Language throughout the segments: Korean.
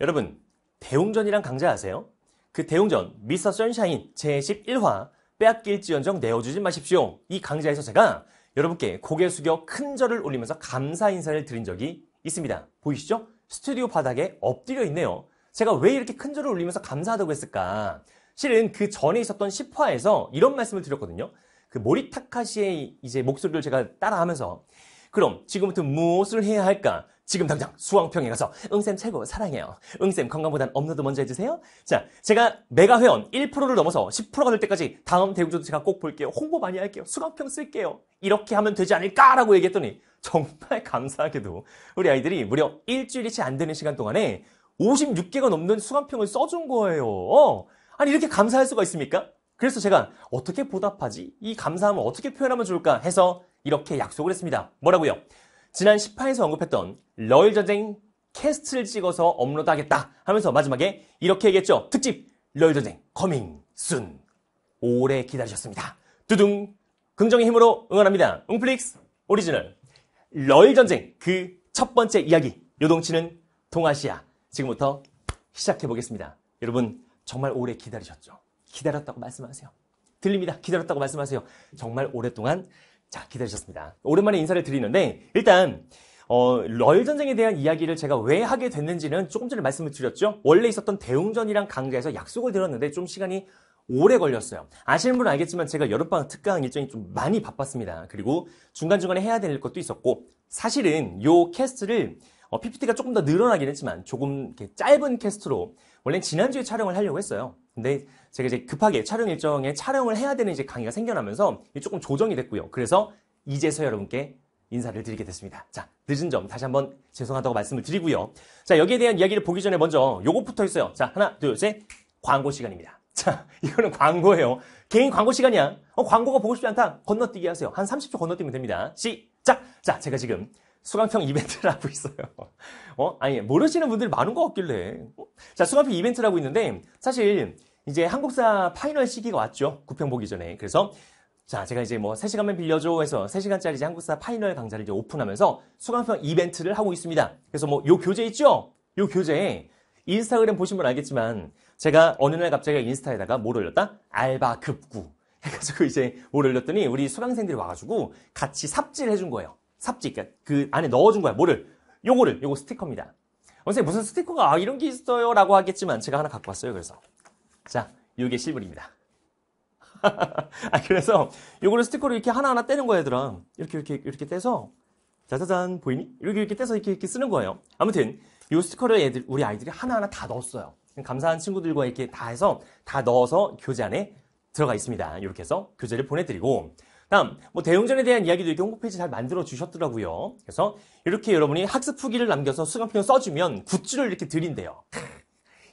여러분 대웅전이란 강좌 아세요? 그 대웅전 미스터 선샤인 제11화 빼앗길지언정 내어주지 마십시오. 이 강좌에서 제가 여러분께 고개 숙여 큰 절을 올리면서 감사 인사를 드린 적이 있습니다. 보이시죠? 스튜디오 바닥에 엎드려 있네요. 제가 왜 이렇게 큰 절을 올리면서 감사하다고 했을까? 실은 그 전에 있었던 10화에서 이런 말씀을 드렸거든요. 그 모리 타카시의 이제 목소리를 제가 따라하면서 그럼 지금부터 무엇을 해야 할까? 지금 당장 수왕평에 가서 응쌤 최고 사랑해요. 응쌤 건강보단 업로드 먼저 해주세요. 자, 제가 메가 회원 1%를 넘어서 10%가 될 때까지 다음 대구조도 제가 꼭 볼게요. 홍보 많이 할게요. 수강평 쓸게요. 이렇게 하면 되지 않을까라고 얘기했더니 정말 감사하게도 우리 아이들이 무려 일주일이채 안 되는 시간 동안에 56개가 넘는 수강평을 써준 거예요. 어? 아니 이렇게 감사할 수가 있습니까? 그래서 제가 어떻게 보답하지? 이 감사함을 어떻게 표현하면 좋을까 해서 이렇게 약속을 했습니다. 뭐라고요? 지난 10화에서 언급했던 러일 전쟁 캐스트를 찍어서 업로드하겠다 하면서 마지막에 이렇게 얘기했죠. 특집 러일 전쟁 커밍 순 오래 기다리셨습니다. 두둥 긍정의 힘으로 응원합니다. 웅플릭스 오리지널 러일 전쟁 그 첫 번째 이야기 요동치는 동아시아 지금부터 시작해 보겠습니다. 여러분 정말 오래 기다리셨죠? 기다렸다고 말씀하세요. 들립니다. 기다렸다고 말씀하세요. 정말 오랫동안 자, 기다리셨습니다. 오랜만에 인사를 드리는데 일단 어, 러일 전쟁에 대한 이야기를 제가 왜 하게 됐는지는 조금 전에 말씀을 드렸죠. 원래 있었던 대웅전이랑 강좌에서 약속을 드렸는데 좀 시간이 오래 걸렸어요. 아시는 분은 알겠지만 제가 여름방학 특강 일정이 좀 많이 바빴습니다. 그리고 중간중간에 해야 될 것도 있었고 사실은 요 캐스트를 어, PPT가 조금 더 늘어나긴 했지만 조금 짧은 캐스트로 원래 지난주에 촬영을 하려고 했어요. 근데 제가 이제 급하게 촬영 일정에 촬영을 해야 되는 이제 강의가 생겨나면서 조금 조정이 됐고요. 그래서 이제서 여러분께 인사를 드리게 됐습니다. 자, 늦은 점 다시 한번 죄송하다고 말씀을 드리고요. 자, 여기에 대한 이야기를 보기 전에 먼저 요거부터 있어요. 자, 하나, 둘, 셋. 광고 시간입니다. 자, 이거는 광고예요. 개인 광고 시간이야. 어, 광고가 보고 싶지 않다. 건너뛰기 하세요. 한 30초 건너뛰면 됩니다. 시작! 자, 제가 지금 수강평 이벤트를 하고 있어요. 어? 아니, 모르시는 분들 이 많은 것 같길래. 어? 자, 수강평 이벤트를 하고 있는데, 사실, 이제 한국사 파이널 시기가 왔죠. 구평 보기 전에. 그래서, 자, 제가 이제 뭐 3시간만 빌려줘 해서 3시간짜리 이제 한국사 파이널 강좌를 이제 오픈하면서 수강평 이벤트를 하고 있습니다. 그래서 뭐요 교재 있죠? 요교재 인스타그램 보시면 알겠지만 제가 어느 날 갑자기 인스타에다가 뭘 올렸다? 알바 급구. 해가지고 이제 뭘 올렸더니 우리 수강생들이 와가지고 같이 삽질 해준 거예요. 삽지, 그러니까 그 안에 넣어준 거야. 뭐를? 요거를, 요거 스티커입니다. 원래 무슨 스티커가 아, 이런 게 있어요? 라고 하겠지만 제가 하나 갖고 왔어요. 그래서. 자, 요게 실물입니다. 아, 그래서 요거를 스티커로 이렇게 하나하나 떼는 거야, 얘들아. 이렇게, 이렇게, 이렇게 떼서 짜자잔, 보이니? 이렇게, 이렇게 떼서 이렇게, 이렇게 쓰는 거예요. 아무튼 요 스티커를 애들, 우리 아이들이 하나하나 다 넣었어요. 감사한 친구들과 이렇게 다 해서 다 넣어서 교재 안에 들어가 있습니다. 이렇게 해서 교재를 보내드리고 다음, 뭐 대용전에 대한 이야기도 이렇게 홈페이지 잘 만들어 주셨더라고요. 그래서 이렇게 여러분이 학습 후기를 남겨서 수강평 써주면 굿즈를 이렇게 드린대요.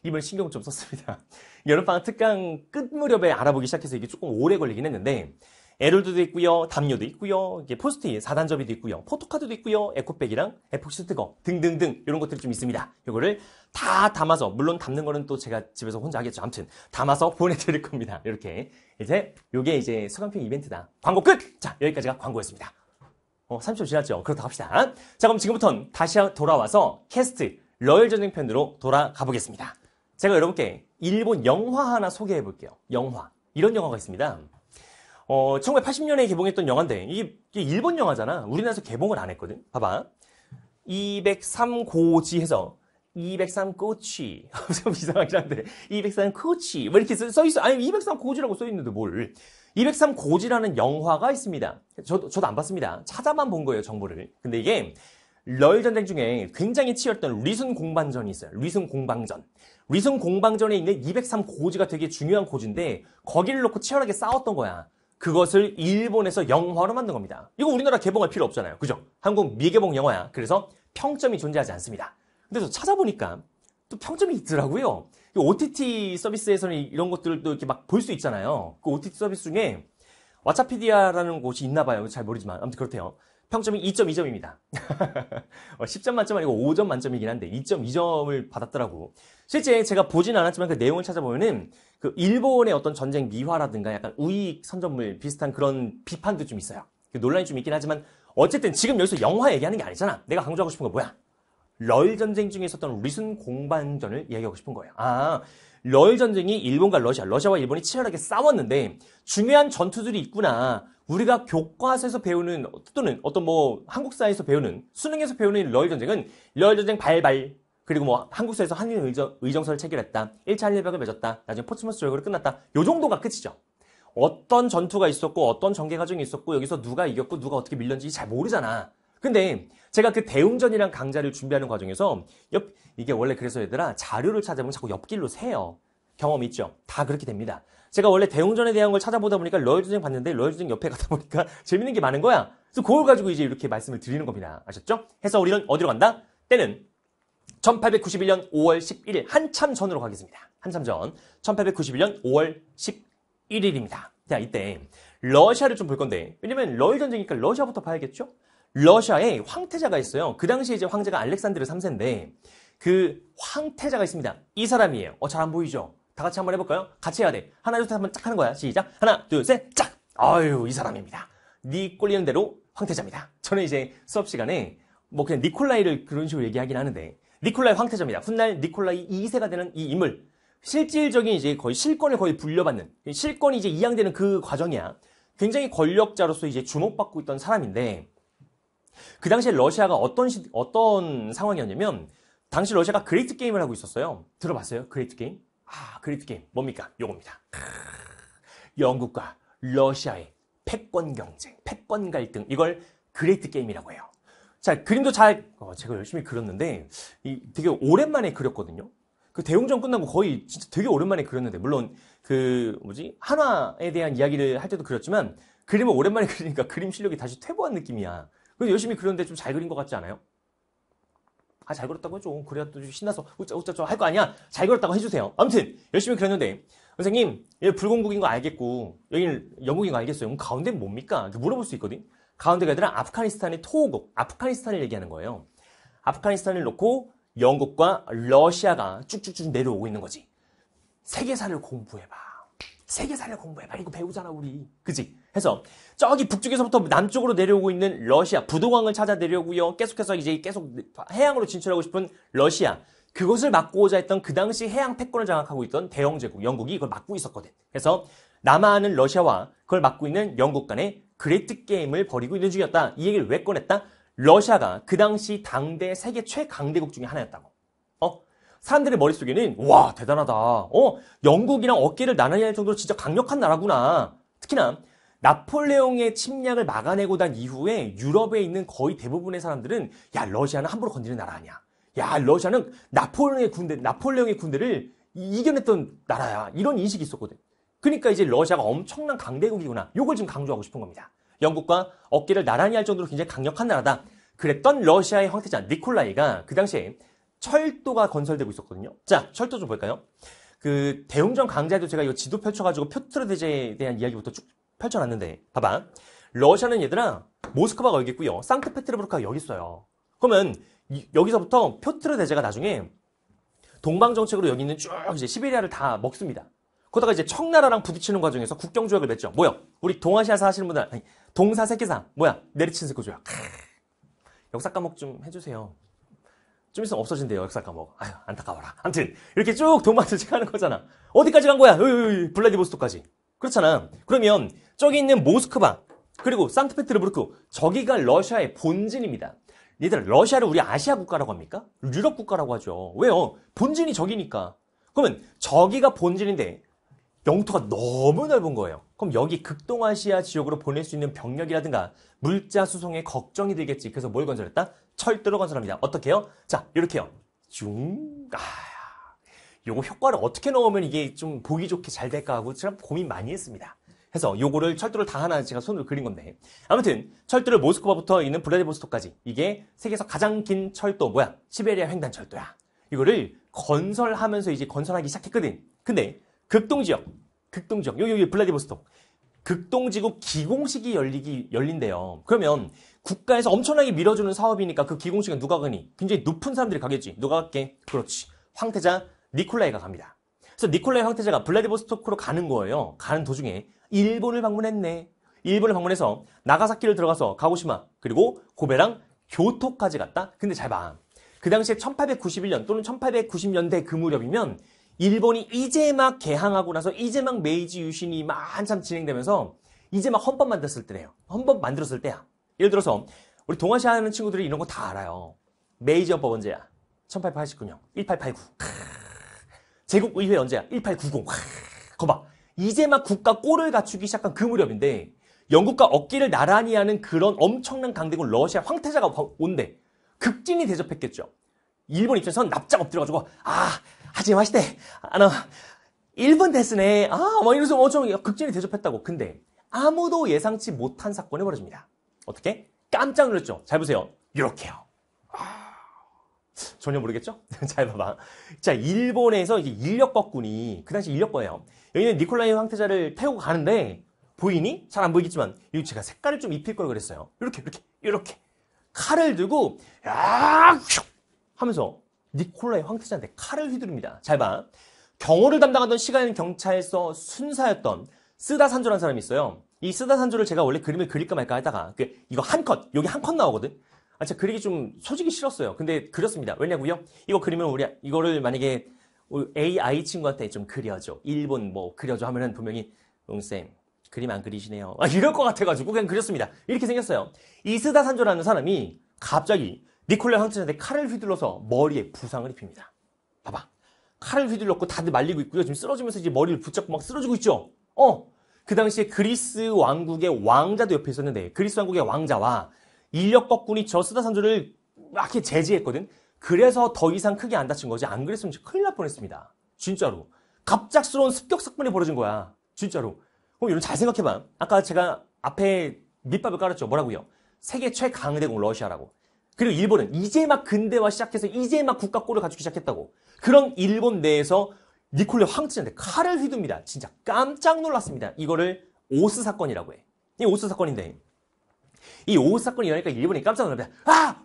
이번 신경 좀 썼습니다. 여름방학 특강 끝 무렵에 알아보기 시작해서 이게 조금 오래 걸리긴 했는데 에롤드도 있고요, 담요도 있고요, 이게 포스트잇, 4단접이도 있고요, 포토카드도 있고요, 에코백이랑 에폭시 뜨거 등등등 이런 것들이 좀 있습니다. 이거를 다 담아서 물론 담는 거는 또 제가 집에서 혼자 하겠죠. 아무튼 담아서 보내드릴 겁니다. 이렇게 이제 이게 이제 수강평 이벤트다. 광고 끝. 자 여기까지가 광고였습니다. 어, 30초 지났죠. 그렇다 합시다. 자 그럼 지금부터는 다시 돌아와서 캐스트 러열 전쟁편으로 돌아가 보겠습니다. 제가 여러분께 일본 영화 하나 소개해 볼게요. 영화 이런 영화가 있습니다. 어, 1980년에 개봉했던 영화인데 이게, 일본 영화잖아. 우리나라에서 개봉을 안 했거든. 봐봐. 203 고지 해서 203 꼬치. 좀 이상하긴 한데. 203 꼬치. 왜 이렇게 써 있어? 아니, 203 고지라고 써 있는데 뭘. 203 고지라는 영화가 있습니다. 저도, 저도 안 봤습니다. 찾아만 본 거예요, 정보를. 근데 이게 러일 전쟁 중에 굉장히 치열던 했 리순 공방전이 있어요. 리순 공방전. 리순 공방전에 있는 203 고지가 되게 중요한 고지인데 거기를 놓고 치열하게 싸웠던 거야. 그것을 일본에서 영화로 만든 겁니다. 이거 우리나라 개봉할 필요 없잖아요. 그죠? 한국 미개봉 영화야. 그래서 평점이 존재하지 않습니다. 근데 저 찾아보니까 또 평점이 있더라고요. OTT 서비스에서는 이런 것들도 이렇게 막 볼 수 있잖아요. 그 OTT 서비스 중에 왓챠피디아라는 곳이 있나 봐요. 잘 모르지만 아무튼 그렇대요. 평점이 2.2점입니다. 10점 만점 아니고 5점 만점이긴 한데 2.2점을 받았더라고. 실제 제가 보진 않았지만 그 내용을 찾아보면은 그 일본의 어떤 전쟁 미화라든가 약간 우익 선전물 비슷한 그런 비판도 좀 있어요. 그 논란이 좀 있긴 하지만 어쨌든 지금 여기서 영화 얘기하는 게 아니잖아. 내가 강조하고 싶은 건 뭐야? 러일 전쟁 중에 있었던 리순 공반전을 이야기하고 싶은 거예요. 아, 러일 전쟁이 일본과 러시아, 러시아와 일본이 치열하게 싸웠는데 중요한 전투들이 있구나. 우리가 교과서에서 배우는 또는 어떤 뭐 한국사에서 배우는 수능에서 배우는 러일 전쟁은 러일 전쟁 발발 그리고 뭐 한국사에서 한일 의정, 의정서를 체결했다. 1차 한일협약을 맺었다. 나중에 포츠머스 조약으로 끝났다. 요 정도가 끝이죠. 어떤 전투가 있었고 어떤 전개 과정이 있었고 여기서 누가 이겼고 누가 어떻게 밀렸는지 잘 모르잖아. 근데 제가 그 대웅전이랑 강좌를 준비하는 과정에서 옆 이게 원래 그래서 얘들아 자료를 찾아보면 자꾸 옆길로 새요. 경험 있죠? 다 그렇게 됩니다. 제가 원래 대웅전에 대한 걸 찾아보다 보니까 러일 전쟁 봤는데 러일 전쟁 옆에 가다 보니까 재밌는 게 많은 거야. 그래서 그걸 가지고 이제 이렇게 말씀을 드리는 겁니다. 아셨죠? 해서 우리는 어디로 간다? 때는 1891년 5월 11일 한참 전으로 가겠습니다. 한참 전 1891년 5월 11일입니다. 자 이때 러시아를 좀 볼 건데 왜냐면 러일 전쟁이니까 러시아부터 봐야겠죠? 러시아에 황태자가 있어요. 그 당시에 이제 황제가 알렉산드르 3세인데 그 황태자가 있습니다. 이 사람이에요. 어, 잘 안 보이죠? 다 같이 한번 해볼까요? 같이 해야 돼. 하나, 둘, 셋 한번 짝 하는 거야. 시작. 하나, 둘, 셋, 짝! 아유, 이 사람입니다. 니 꼴리는 대로 황태자입니다. 저는 이제 수업 시간에 뭐 그냥 니콜라이를 그런 식으로 얘기하긴 하는데 니콜라이 황태자입니다. 훗날 니콜라이 2세가 되는 이 인물. 실질적인 이제 거의 실권을 거의 불려받는 실권이 이제 이양되는 그 과정이야. 굉장히 권력자로서 이제 주목받고 있던 사람인데 그 당시에 러시아가 어떤 시, 어떤 상황이었냐면 당시 러시아가 그레이트 게임을 하고 있었어요. 들어봤어요? 그레이트 게임? 아, 그리프 게임 뭡니까? 요겁니다. 영국과 러시아의 패권 경쟁, 패권 갈등 이걸 그레이트 게임이라고 해요. 자, 그림도 잘 어, 제가 열심히 그렸는데 이, 되게 오랜만에 그렸거든요. 그 대웅전 끝나고 거의 진짜 되게 오랜만에 그렸는데 물론 그 뭐지 한화에 대한 이야기를 할 때도 그렸지만 그림을 오랜만에 그리니까 그림 실력이 다시 퇴보한 느낌이야. 그래서 열심히 그렸는데 좀 잘 그린 것 같지 않아요? 아, 잘그렸다고 해줘. 그래야 또 신나서 우짜우짜 할거 아니야? 잘그렸다고 해주세요. 아무튼, 열심히 그렸는데, 선생님, 얘 예, 불공국인 거 알겠고, 여기는 영국인 거 알겠어요. 그럼 가운데 뭡니까? 물어볼 수 있거든? 가운데가 아니라 아프가니스탄의 토호국, 아프가니스탄을 얘기하는 거예요. 아프가니스탄을 놓고 영국과 러시아가 쭉쭉쭉 내려오고 있는 거지. 세계사를 공부해봐. 세계사를 공부해봐. 이거 배우잖아, 우리. 그지? 해서 저기 북쪽에서부터 남쪽으로 내려오고 있는 러시아 부동광을 찾아 내려오고요. 계속해서 이제 계속 해양으로 진출하고 싶은 러시아 그것을 막고자 했던 그 당시 해양 패권을 장악하고 있던 대영 제국 영국이 이걸 막고 있었거든. 그래서 남하하는 러시아와 그걸 막고 있는 영국 간의 그레이트 게임을 벌이고 있는 중이었다. 이 얘기를 왜 꺼냈다? 러시아가 그 당시 당대 세계 최강대국 중의 하나였다고. 어? 사람들의 머릿속에는 와 대단하다. 어? 영국이랑 어깨를 나란히 할 정도로 진짜 강력한 나라구나. 특히나 나폴레옹의 침략을 막아내고 난 이후에 유럽에 있는 거의 대부분의 사람들은 야 러시아는 함부로 건드리는 나라 아니야. 야 러시아는 나폴레옹의 군대 나폴레옹의 군대를 이겨냈던 나라야. 이런 인식이 있었거든. 그러니까 이제 러시아가 엄청난 강대국이구나. 요걸 지금 강조하고 싶은 겁니다. 영국과 어깨를 나란히 할 정도로 굉장히 강력한 나라다. 그랬던 러시아의 황태자 니콜라이가 그 당시에 철도가 건설되고 있었거든요. 자, 철도 좀 볼까요? 그 대웅전 강좌에도 제가 이 지도 펼쳐가지고 표트르 대제에 대한 이야기부터 쭉 펼쳐놨는데 봐봐 러시아는 얘들아 모스크바가 여기 있고요 상트페테르부르크가 여기 있어요 그러면 여기서부터 표트르 대제가 나중에 동방 정책으로 여기 있는 쭉 이제 시베리아를 다 먹습니다. 그러다가 이제 청나라랑 부딪히는 과정에서 국경 조약을 맺죠. 뭐야? 우리 동아시아사 하시는 분들 아니 동사세계사 뭐야? 내리친스크 조약. 역사 과목 좀 해주세요. 좀 있으면 없어진대요 역사 과목. 아유 안타까워라. 아무튼 이렇게 쭉 동방 정책 하는 거잖아. 어디까지 간 거야? 으이, 블라디보스토크까지. 그렇잖아. 그러면 저기 있는 모스크바 그리고 상트페테르부르크 저기가 러시아의 본진입니다. 얘들 러시아를 우리 아시아 국가라고 합니까? 유럽 국가라고 하죠. 왜요? 본진이 저기니까. 그러면 저기가 본진인데 영토가 너무 넓은 거예요. 그럼 여기 극동아시아 지역으로 보낼 수 있는 병력이라든가 물자 수송에 걱정이 들겠지. 그래서 뭘 건설했다? 철도로 건설합니다. 어떻게요? 자, 이렇게요. 중, 아, 요거 효과를 어떻게 넣으면 이게 좀 보기 좋게 잘 될까 하고 참 고민 많이 했습니다. 해서 요거를 철도를 다 하나 제가 손으로 그린 건데 아무튼 철도를 모스크바부터 있는 블라디보스토크까지 이게 세계에서 가장 긴 철도 뭐야? 시베리아 횡단 철도야. 이거를 건설하면서 이제 건설하기 시작했거든. 근데 극동 지역, 극동 지역, 요요 블라디보스토크 극동지구 기공식이 열리기, 열린대요. 그러면 국가에서 엄청나게 밀어주는 사업이니까 그 기공식은 누가 가니? 굉장히 높은 사람들이 가겠지. 누가 갈게? 그렇지. 황태자 니콜라이가 갑니다. 그래서 니콜라이 황태자가 블라디보스토크로 가는 거예요. 가는 도중에 일본을 방문했네. 일본을 방문해서 나가사키를 들어가서 가고시마 그리고 고베랑 교토까지 갔다. 근데 잘 봐. 그 당시에 1891년 또는 1890년대 그 무렵이면 일본이 이제 막 개항하고 나서 이제 막 메이지 유신이 막 한참 진행되면서 이제 막 헌법 만들었을 때래요. 헌법 만들었을 때야. 예를 들어서 우리 동아시아 하는 친구들이 이런 거 다 알아요. 메이지 헌법 언제야? 1889년. 1889. 제국의회 언제야? 1890. 와, 거봐. 이제 막 국가 꼴을 갖추기 시작한 그 무렵인데 영국과 어깨를 나란히 하는 그런 엄청난 강대국 러시아 황태자가 온대. 극진히 대접했겠죠. 일본 입장에선 납작 엎드려가지고 아 하지 마시대. 아나 일본 됐으네. 아뭐 이러면서 엄청 뭐 극진히 대접했다고. 근데 아무도 예상치 못한 사건이 벌어집니다. 어떻게? 깜짝 놀랐죠. 잘 보세요. 이렇게요. 전혀 모르겠죠? 잘 봐봐. 자, 일본에서 이제 인력거꾼이, 그 당시 인력거예요. 여기는 니콜라이 황태자를 태우고 가는데, 보이니? 잘 안 보이겠지만, 이거 제가 색깔을 좀 입힐 걸 그랬어요. 이렇게, 이렇게, 이렇게. 칼을 들고, 야, 슉! 하면서 니콜라이 황태자한테 칼을 휘두릅니다. 잘 봐. 경호를 담당하던 시간 경찰서 순사였던 쓰다 산조라는 사람이 있어요. 이 쓰다 산조를 제가 원래 그림을 그릴까 말까 하다가, 그, 이거 한 컷, 여기 한 컷 나오거든? 아, 진짜 그리기 좀 솔직히 싫었어요. 근데 그렸습니다. 왜냐고요? 이거 그리면 우리 이거를 만약에 AI 친구한테 좀 그려줘. 일본 뭐 그려줘 하면은 분명히 응쌤 그림 안 그리시네요. 아, 이럴 것 같아가지고 그냥 그렸습니다. 이렇게 생겼어요. 이스다 산조라는 사람이 갑자기 니콜라 황제한테 칼을 휘둘러서 머리에 부상을 입힙니다. 봐봐. 칼을 휘둘렀고 다들 말리고 있고요. 지금 쓰러지면서 이제 머리를 붙잡고 막 쓰러지고 있죠. 어. 그 당시에 그리스 왕국의 왕자도 옆에 있었는데 그리스 왕국의 왕자와 인력법군이 저 쓰다산조를 막 이렇게 제지했거든. 그래서 더 이상 크게 안 다친 거지. 안 그랬으면 큰일 날 뻔했습니다. 진짜로. 갑작스러운 습격 사건이 벌어진 거야. 진짜로. 그럼 여러분 잘 생각해봐. 아까 제가 앞에 밑밥을 깔았죠. 뭐라고요? 세계 최강대국 러시아라고. 그리고 일본은 이제 막 근대화 시작해서 이제 막 국가권을 갖추기 시작했다고. 그런 일본 내에서 니콜레 황치한테 칼을 휘둡니다. 진짜 깜짝 놀랐습니다. 이거를 오스 사건이라고 해. 이 오스 사건인데 이 오후 사건이 일어나니까 일본이 깜짝 놀랐니다 아!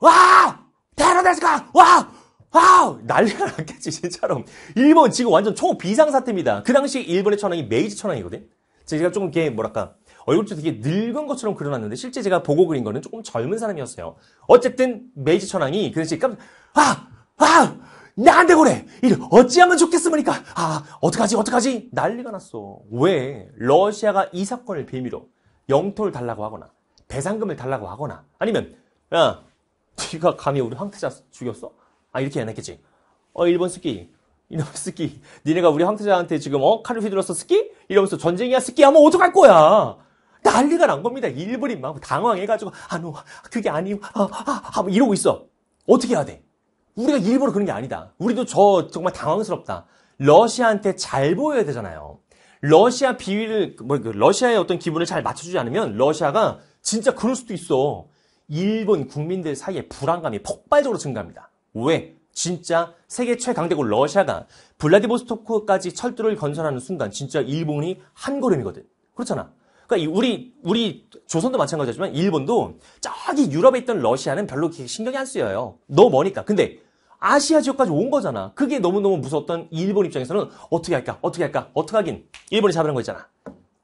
와! 테러데스가! 와! 아 난리가 났겠지 진짜로 일본 지금 완전 초 비상사태입니다 그 당시 일본의 천황이 메이지 천황이거든 제가 조금 이게 뭐랄까 얼굴도 되게 늙은 것처럼 그려놨는데 실제 제가 보고 그린 거는 조금 젊은 사람이었어요 어쨌든 메이지 천황이 그 당시 깜짝 아! 아! 나한테 그래! 이래 어찌하면 좋겠습니까? 아 어떡하지 어떡하지 난리가 났어 왜 러시아가 이 사건을 빌미로 영토를 달라고 하거나 배상금을 달라고 하거나 아니면 야 네가 감히 우리 황태자 죽였어? 아 이렇게 안 했겠지 어 일본 스키 이놈 스키 니네가 우리 황태자한테 지금 어 칼을 휘둘러서 스키? 이러면서 전쟁이야 스키 하면 어떡할 거야 난리가 난 겁니다 일본인 막 당황해가지고 아노 그게 아니요 아아 아, 아, 아 뭐 이러고 있어 어떻게 해야 돼? 우리가 일부러 그런 게 아니다 우리도 저 정말 당황스럽다 러시아한테 잘 보여야 되잖아요 러시아 비위를 뭐 그 러시아의 어떤 기분을 잘 맞춰주지 않으면 러시아가 진짜 그럴 수도 있어. 일본 국민들 사이에 불안감이 폭발적으로 증가합니다. 왜? 진짜 세계 최강대국 러시아가 블라디보스토크까지 철도를 건설하는 순간 진짜 일본이 한 걸음이거든. 그렇잖아. 그러니까 우리 우리 조선도 마찬가지지만 일본도 저기 유럽에 있던 러시아는 별로 신경이 안 쓰여요. 너무 머니까. 근데 아시아 지역까지 온 거잖아. 그게 너무너무 무서웠던 일본 입장에서는 어떻게 할까? 어떻게 할까? 어떻게 하긴. 일본이 잡으는 거 있잖아.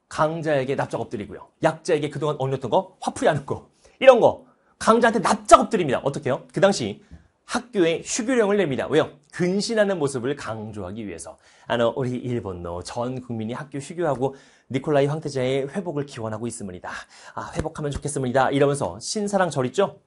강자에게 납작 엎드리고요. 약자에게 그동안 언렸던 거 화풀이 하는 거. 이런 거. 강자한테 납작 엎드립니다. 어떻게 해요? 그 당시 학교에 휴교령을 냅니다. 왜요? 근신하는 모습을 강조하기 위해서. 아노 우리 일본노 전 국민이 학교 휴교하고 니콜라이 황태자의 회복을 기원하고 있습니다. 아 회복하면 좋겠습니다. 이러면서 신사랑 절 있죠?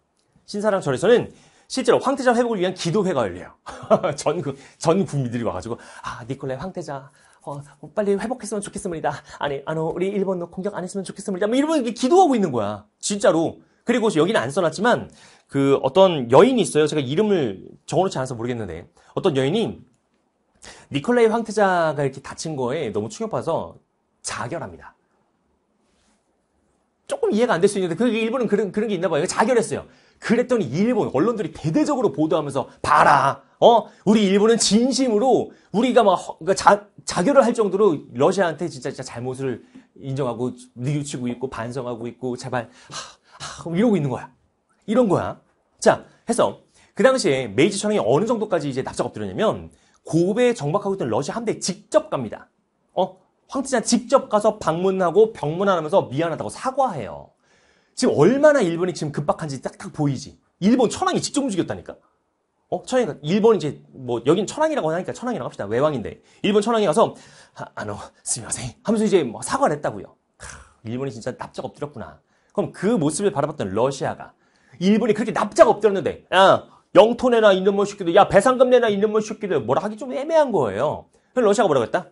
신사랑 절에서는 실제로 황태자 회복을 위한 기도회가 열려요. 전, 그, 전 국민들이 와가지고, 아, 니콜라이 황태자, 어, 빨리 회복했으면 좋겠습니다. 아니, 아니, 우리 일본 도 공격 안 했으면 좋겠습니다. 뭐 일본이 기도하고 있는 거야. 진짜로. 그리고 여기는 안 써놨지만, 그 어떤 여인이 있어요. 제가 이름을 적어놓지 않아서 모르겠는데. 어떤 여인이 니콜라이 황태자가 이렇게 다친 거에 너무 충격받아서 자결합니다. 조금 이해가 안 될 수 있는데 그 일본은 그런 그런 게 있나 봐요. 자결했어요. 그랬더니 일본 언론들이 대대적으로 보도하면서 봐라. 어, 우리 일본은 진심으로 우리가 막 그러니까 자, 자결을 할 정도로 러시아한테 진짜 진짜 잘못을 인정하고 뉘우치고 있고 반성하고 있고 제발 하, 하, 이러고 있는 거야. 이런 거야. 자, 해서 그 당시에 메이지 천황이 어느 정도까지 이제 납작 엎드렸냐면 고베에 정박하고 있던 러시아 함대 직접 갑니다. 어, 황치자 직접 가서 방문하고 병문안하면서 미안하다고 사과해요. 지금 얼마나 일본이 지금 급박한지 딱딱 보이지. 일본 천황이 직접 움직였다니까. 어, 천황이 일본 이제 뭐 여긴 천황이라고 하니까 천황이라고 합시다. 외왕인데 일본 천황이 가서 아, 아노 스미마생 하면서 이제 뭐 사과를 했다고요. 크, 일본이 진짜 납작 엎드렸구나. 그럼 그 모습을 바라봤던 러시아가 일본이 그렇게 납작 엎드렸는데 야 영토 내나 있는 뭐 새끼들 야 배상금 내나 있는 뭐 새끼들 뭐라 하기 좀 애매한 거예요. 그럼 러시아가 뭐라고 했다?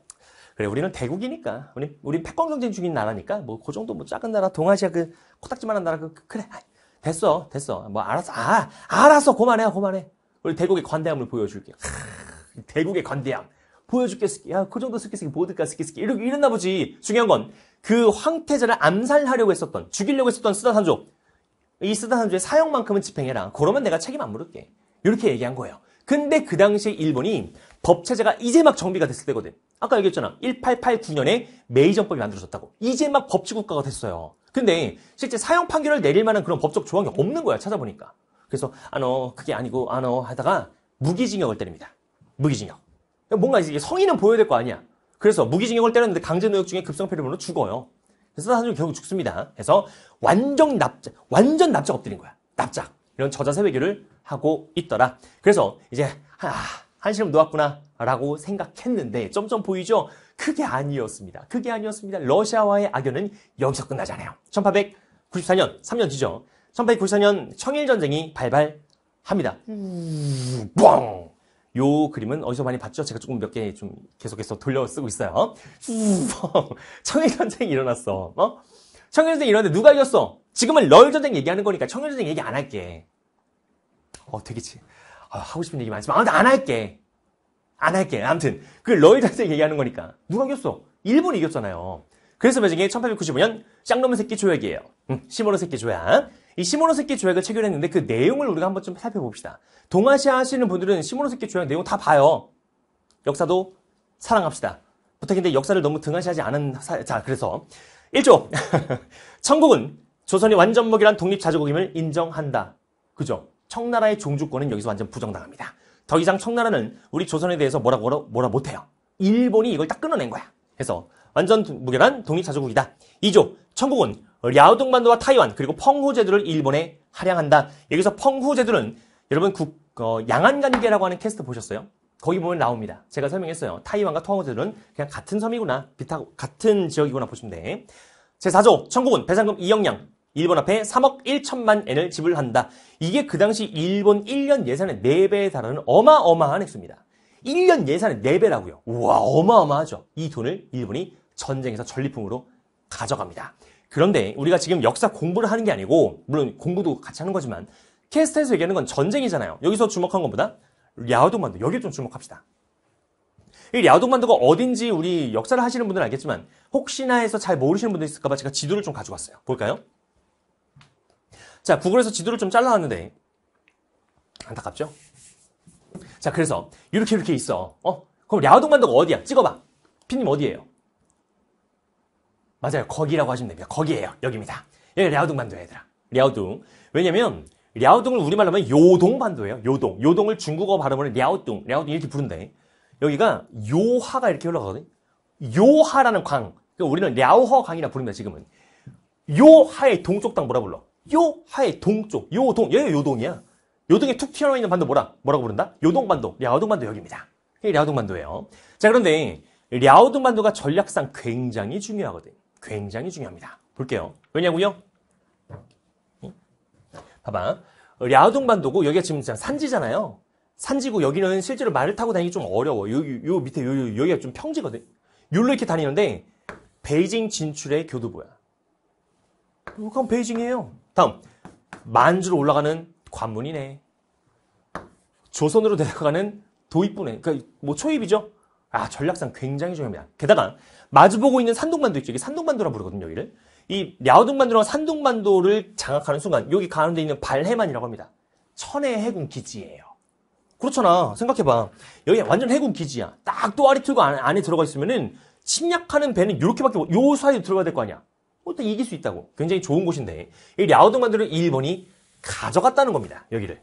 그래 우리는 대국이니까 우리 우리 패권 경쟁 중인 나라니까 뭐 그 정도 뭐 작은 나라 동아시아 그 코딱지만한 나라 그, 그 그래 됐어 됐어 뭐알아서아알아서고만해고만해 우리 대국의 관대함을 보여줄게 하, 대국의 관대함 보여줄게 스키 야그 아, 정도 스키 스키 보드가 스키 스키 이러 이랬나 보지 중요한 건 그 황태자를 암살하려고 했었던 죽이려고 했었던 쓰다산조 이 쓰다산조의 사형만큼은 집행해라 그러면 내가 책임 안 물을게 이렇게 얘기한 거예요 근데 그 당시에 일본이 법 체제가 이제 막 정비가 됐을 때거든. 아까 얘기했잖아. 1889년에 메이전법이 만들어졌다고. 이제 막 법치 국가가 됐어요. 근데 실제 사형 판결을 내릴 만한 그런 법적 조항이 없는 거야. 찾아보니까. 그래서 아너 그게 아니고 아너 하다가 무기징역을 때립니다. 무기징역. 그러니까 뭔가 이제 성인은 보여야 될 거 아니야. 그래서 무기징역을 때렸는데 강제노역 중에 급성폐렴으로 죽어요. 그래서 사이 결국 죽습니다. 그래서 완전 납작, 완전 납작 엎드린 거야. 납작. 이런 저자 세외교를 하고 있더라. 그래서 이제 하, 아, 한시름 놓았구나 라고 생각했는데 점점 보이죠? 그게 아니었습니다. 그게 아니었습니다. 러시아와의 악연은 여기서 끝나잖아요. 1894년, 3년 뒤죠. 1894년 청일전쟁이 발발합니다. 음... 뻥! 요 그림은 어디서 많이 봤죠? 제가 조금 몇 개 좀 계속해서 돌려 쓰고 있어요. 청일전쟁이 일어났어. 어? 청일전쟁이 일어났는데 누가 이겼어? 지금은 러일전쟁 얘기하는 거니까 청일전쟁 얘기 안 할게. 어, 되겠지. 아, 하고 싶은 얘기 많지만 아무튼 안 할게. 안 할게. 아무튼 그 러일한테 얘기하는 거니까 누가 이겼어? 일본이 이겼잖아요. 그래서 매직에 1895년 쌍놈새끼 조약이에요. 음, 시모노새끼 조약. 이 시모노새끼 조약을 체결했는데 그 내용을 우리가 한번 좀 살펴봅시다. 동아시아 하시는 분들은 시모노새끼 조약 내용 다 봐요. 역사도 사랑합시다. 부탁인데 역사를 너무 등한시하지 않은 사... 자 그래서 1조 천국은 조선이 완전먹이란 독립자주국임을 인정한다. 그죠? 청나라의 종주권은 여기서 완전 부정당합니다. 더 이상 청나라는 우리 조선에 대해서 뭐라 뭐라 뭐라 못해요. 일본이 이걸 딱 끊어낸 거야. 그래서 완전 무결한 독립자주국이다. 2조 청국은 랴오둥반도와 타이완 그리고 펑후 제도를 일본에 할양한다. 여기서 펑후 제도는 여러분 국, 어, 양안 관계라고 하는 캐스트 보셨어요? 거기 보면 나옵니다. 제가 설명했어요. 타이완과 펑후 제도는 그냥 같은 섬이구나. 비타 같은 지역이구나 보시면 돼. 제4조 청국은 배상금 2억량 일본 앞에 3억 1천만 엔을 지불한다. 이게 그 당시 일본 1년 예산의 4배에 달하는 어마어마한 액수입니다. 1년 예산의 4배라고요. 우와 어마어마하죠. 이 돈을 일본이 전쟁에서 전리품으로 가져갑니다. 그런데 우리가 지금 역사 공부를 하는 게 아니고 물론 공부도 같이 하는 거지만 캐스트에서 얘기하는 건 전쟁이잖아요. 여기서 주목한 것보다 야오동만도 여기에 좀 주목합시다. 이야오동만도가 어딘지 우리 역사를 하시는 분들은 알겠지만 혹시나 해서 잘 모르시는 분들 있을까봐 제가 지도를 좀 가져왔어요. 볼까요? 자, 구글에서 지도를 좀 잘라왔는데 안타깝죠? 자, 그래서 이렇게 이렇게 있어. 어? 그럼 랴오동 반도가 어디야? 찍어봐. 피님 어디예요? 맞아요. 거기라고 하시면 됩니다. 거기예요. 여기입니다. 여기 랴오동 반도야, 얘들아. 랴오둥 왜냐면 랴오둥을 우리말로 하면 요동 반도예요. 요동. 요동을 중국어 발음으로 랴오둥랴오둥 이렇게 부른데 여기가 요하가 이렇게 흘러가거든. 요하라는 광. 그러니까 우리는 랴오허 광이라 부릅니다. 지금은 요하의 동쪽 땅 뭐라 불러? 요 하의 동쪽, 요 동, 여기 요동이야. 요동에 툭 튀어나와 있는 반도 뭐라? 뭐라고 부른다? 요동반도, 랴오동반도 여기입니다. 이게 랴오동반도예요. 자, 그런데 랴오동반도가 전략상 굉장히 중요하거든. 굉장히 중요합니다. 볼게요. 왜냐고요? 봐봐. 랴오동반도고 여기가 지금 산지잖아요. 산지고 여기는 실제로 말을 타고 다니기 좀 어려워. 요, 요, 요 밑에 요, 요, 여기가 좀 평지거든. 요로 이렇게 다니는데 베이징 진출의 교두보야. 그건 베이징이에요. 다음 만주로 올라가는 관문이네. 조선으로 내려가는 도입부네. 그러니까 뭐 초입이죠. 아 전략상 굉장히 중요합니다. 게다가 마주보고 있는 산동반도 있죠. 이게 산동반도라 부르거든요. 여기를. 이 랴오둥반도랑 산동반도를 장악하는 순간 여기 가운데 있는 발해만이라고 합니다. 천해 해군 기지예요. 그렇잖아. 생각해봐. 여기 완전 해군 기지야. 딱 또아리 틀고 안에, 들어가 있으면은 침략하는 배는 이렇게밖에 요 사이로 들어가야 될 거 아니야. 일 이길 수 있다고. 굉장히 좋은 곳인데 이랴오둥만두를 일본이 가져갔다는 겁니다. 여기를.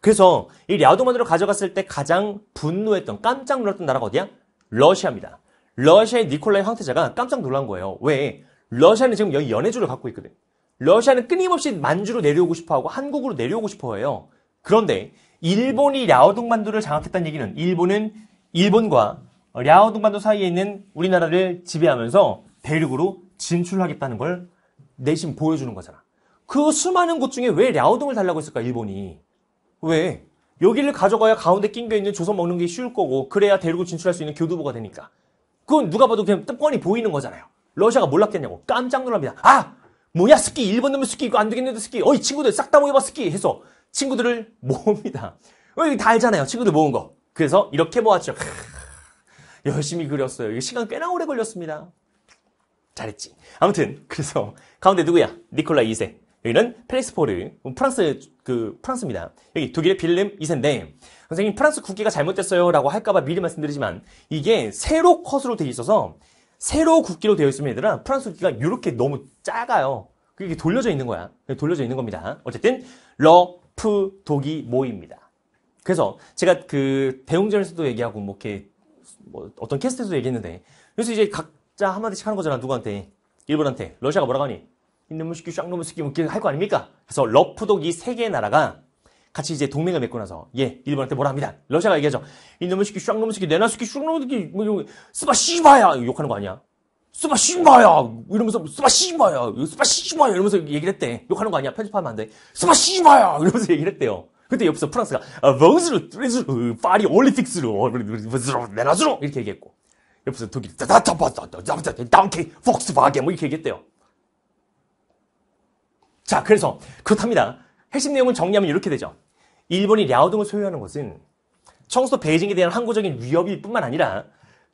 그래서 이랴오둥만두를 가져갔을 때 가장 분노했던 깜짝 놀랐던 나라가 어디야? 러시아입니다. 러시아의 니콜라이 황태자가 깜짝 놀란 거예요. 왜? 러시아는 지금 여기 연해주를 갖고 있거든. 러시아는 끊임없이 만주로 내려오고 싶어하고 한국으로 내려오고 싶어해요. 그런데 일본이 랴오둥반두를 장악했다는 얘기는 일본은 일본과 랴오둥반도 사이에 있는 우리나라를 지배하면서 대륙으로 진출하겠다는 걸 내심 보여주는 거잖아. 그 수많은 곳 중에 왜 랴오동을 달라고 했을까, 일본이? 왜? 여기를 가져가야 가운데 낑겨 있는 조선 먹는 게 쉬울 거고, 그래야 데리고 진출할 수 있는 교두보가 되니까. 그건 누가 봐도 그냥 뻔히 보이는 거잖아요. 러시아가 몰랐겠냐고. 깜짝 놀랍니다. 아! 뭐야, 스키! 일본 놈의 스키! 이거 안 되겠는데, 스키! 어이, 친구들 싹 다 모여봐, 스키! 해서 친구들을 모읍니다. 여기 어, 다 알잖아요. 친구들 모은 거. 그래서 이렇게 모았죠. 열심히 그렸어요. 시간 꽤나 오래 걸렸습니다. 잘했지. 아무튼 그래서 가운데 누구야? 니콜라 2세. 여기는 페리스포르, 음, 프랑스 그 프랑스입니다. 여기 독일의 빌름 2세인데 선생님 프랑스 국기가 잘못됐어요라고 할까봐 미리 말씀드리지만 이게 세로 컷으로 되어 있어서 세로 국기로 되어 있으면 얘들아 프랑스 국기가 이렇게 너무 작아요. 그게 돌려져 있는 거야. 네, 돌려져 있는 겁니다. 어쨌든 러프 독이 모입니다. 그래서 제가 그 대웅전에서도 얘기하고 뭐 이렇게 뭐 어떤 캐스트에서도 얘기했는데 그래서 이제 각자 한마디씩 하는 거잖아 누구한테 일본한테 러시아가 뭐라고 하니 이놈의 새끼 쌍놈의 새끼 뭐 할거 아닙니까? 그래서 러프독 이세 개의 나라가 같이 이제 동맹을 맺고 나서 예 일본한테 뭐라 합니다. 러시아가 얘기하죠. 이놈의 새끼 쌍놈의 새끼 내나 새끼 쌍놈의 새끼 뭐 이런 스바 시바야 욕하는 거 아니야? 스바 시바야 이러면서 스바 시바야 스바 시바야 이러면서 얘기를 했대. 욕하는 거 아니야? 편집하면 안 돼. 스바 시바야 이러면서 얘기를 했대요. 그때 옆에서 프랑스가 아, 롱스로 뚜레스로 파리 올림픽스로 내놔주로 이렇게 얘기했고 옆에서 독일이 당키, 폭스바겐 뭐 이렇게 얘기했대요. 자, 그래서 그렇답니다. 핵심 내용을 정리하면 이렇게 되죠. 일본이 랴오동을 소유하는 것은 청소 베이징에 대한 항구적인 위협일 뿐만 아니라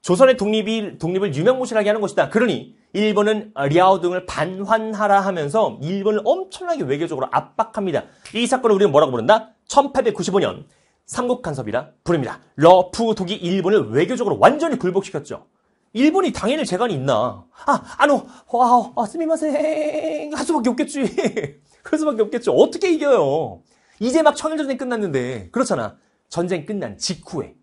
조선의 독립이, 독립을 유명무실하게 하는 것이다. 그러니 일본은 랴오등을 반환하라 하면서 일본을 엄청나게 외교적으로 압박합니다. 이 사건을 우리는 뭐라고 부른다? 1895년 삼국 간섭이라 부릅니다. 러프 독이 일본을 외교적으로 완전히 굴복시켰죠. 일본이 당연히 재간이 있나? 아, 아노, 와우, 어, 아, 어, 스미마셍. 할 수밖에 없겠지. 그럴 수밖에 없겠죠. 어떻게 이겨요? 이제 막 청일전쟁 끝났는데, 그렇잖아. 전쟁 끝난 직후에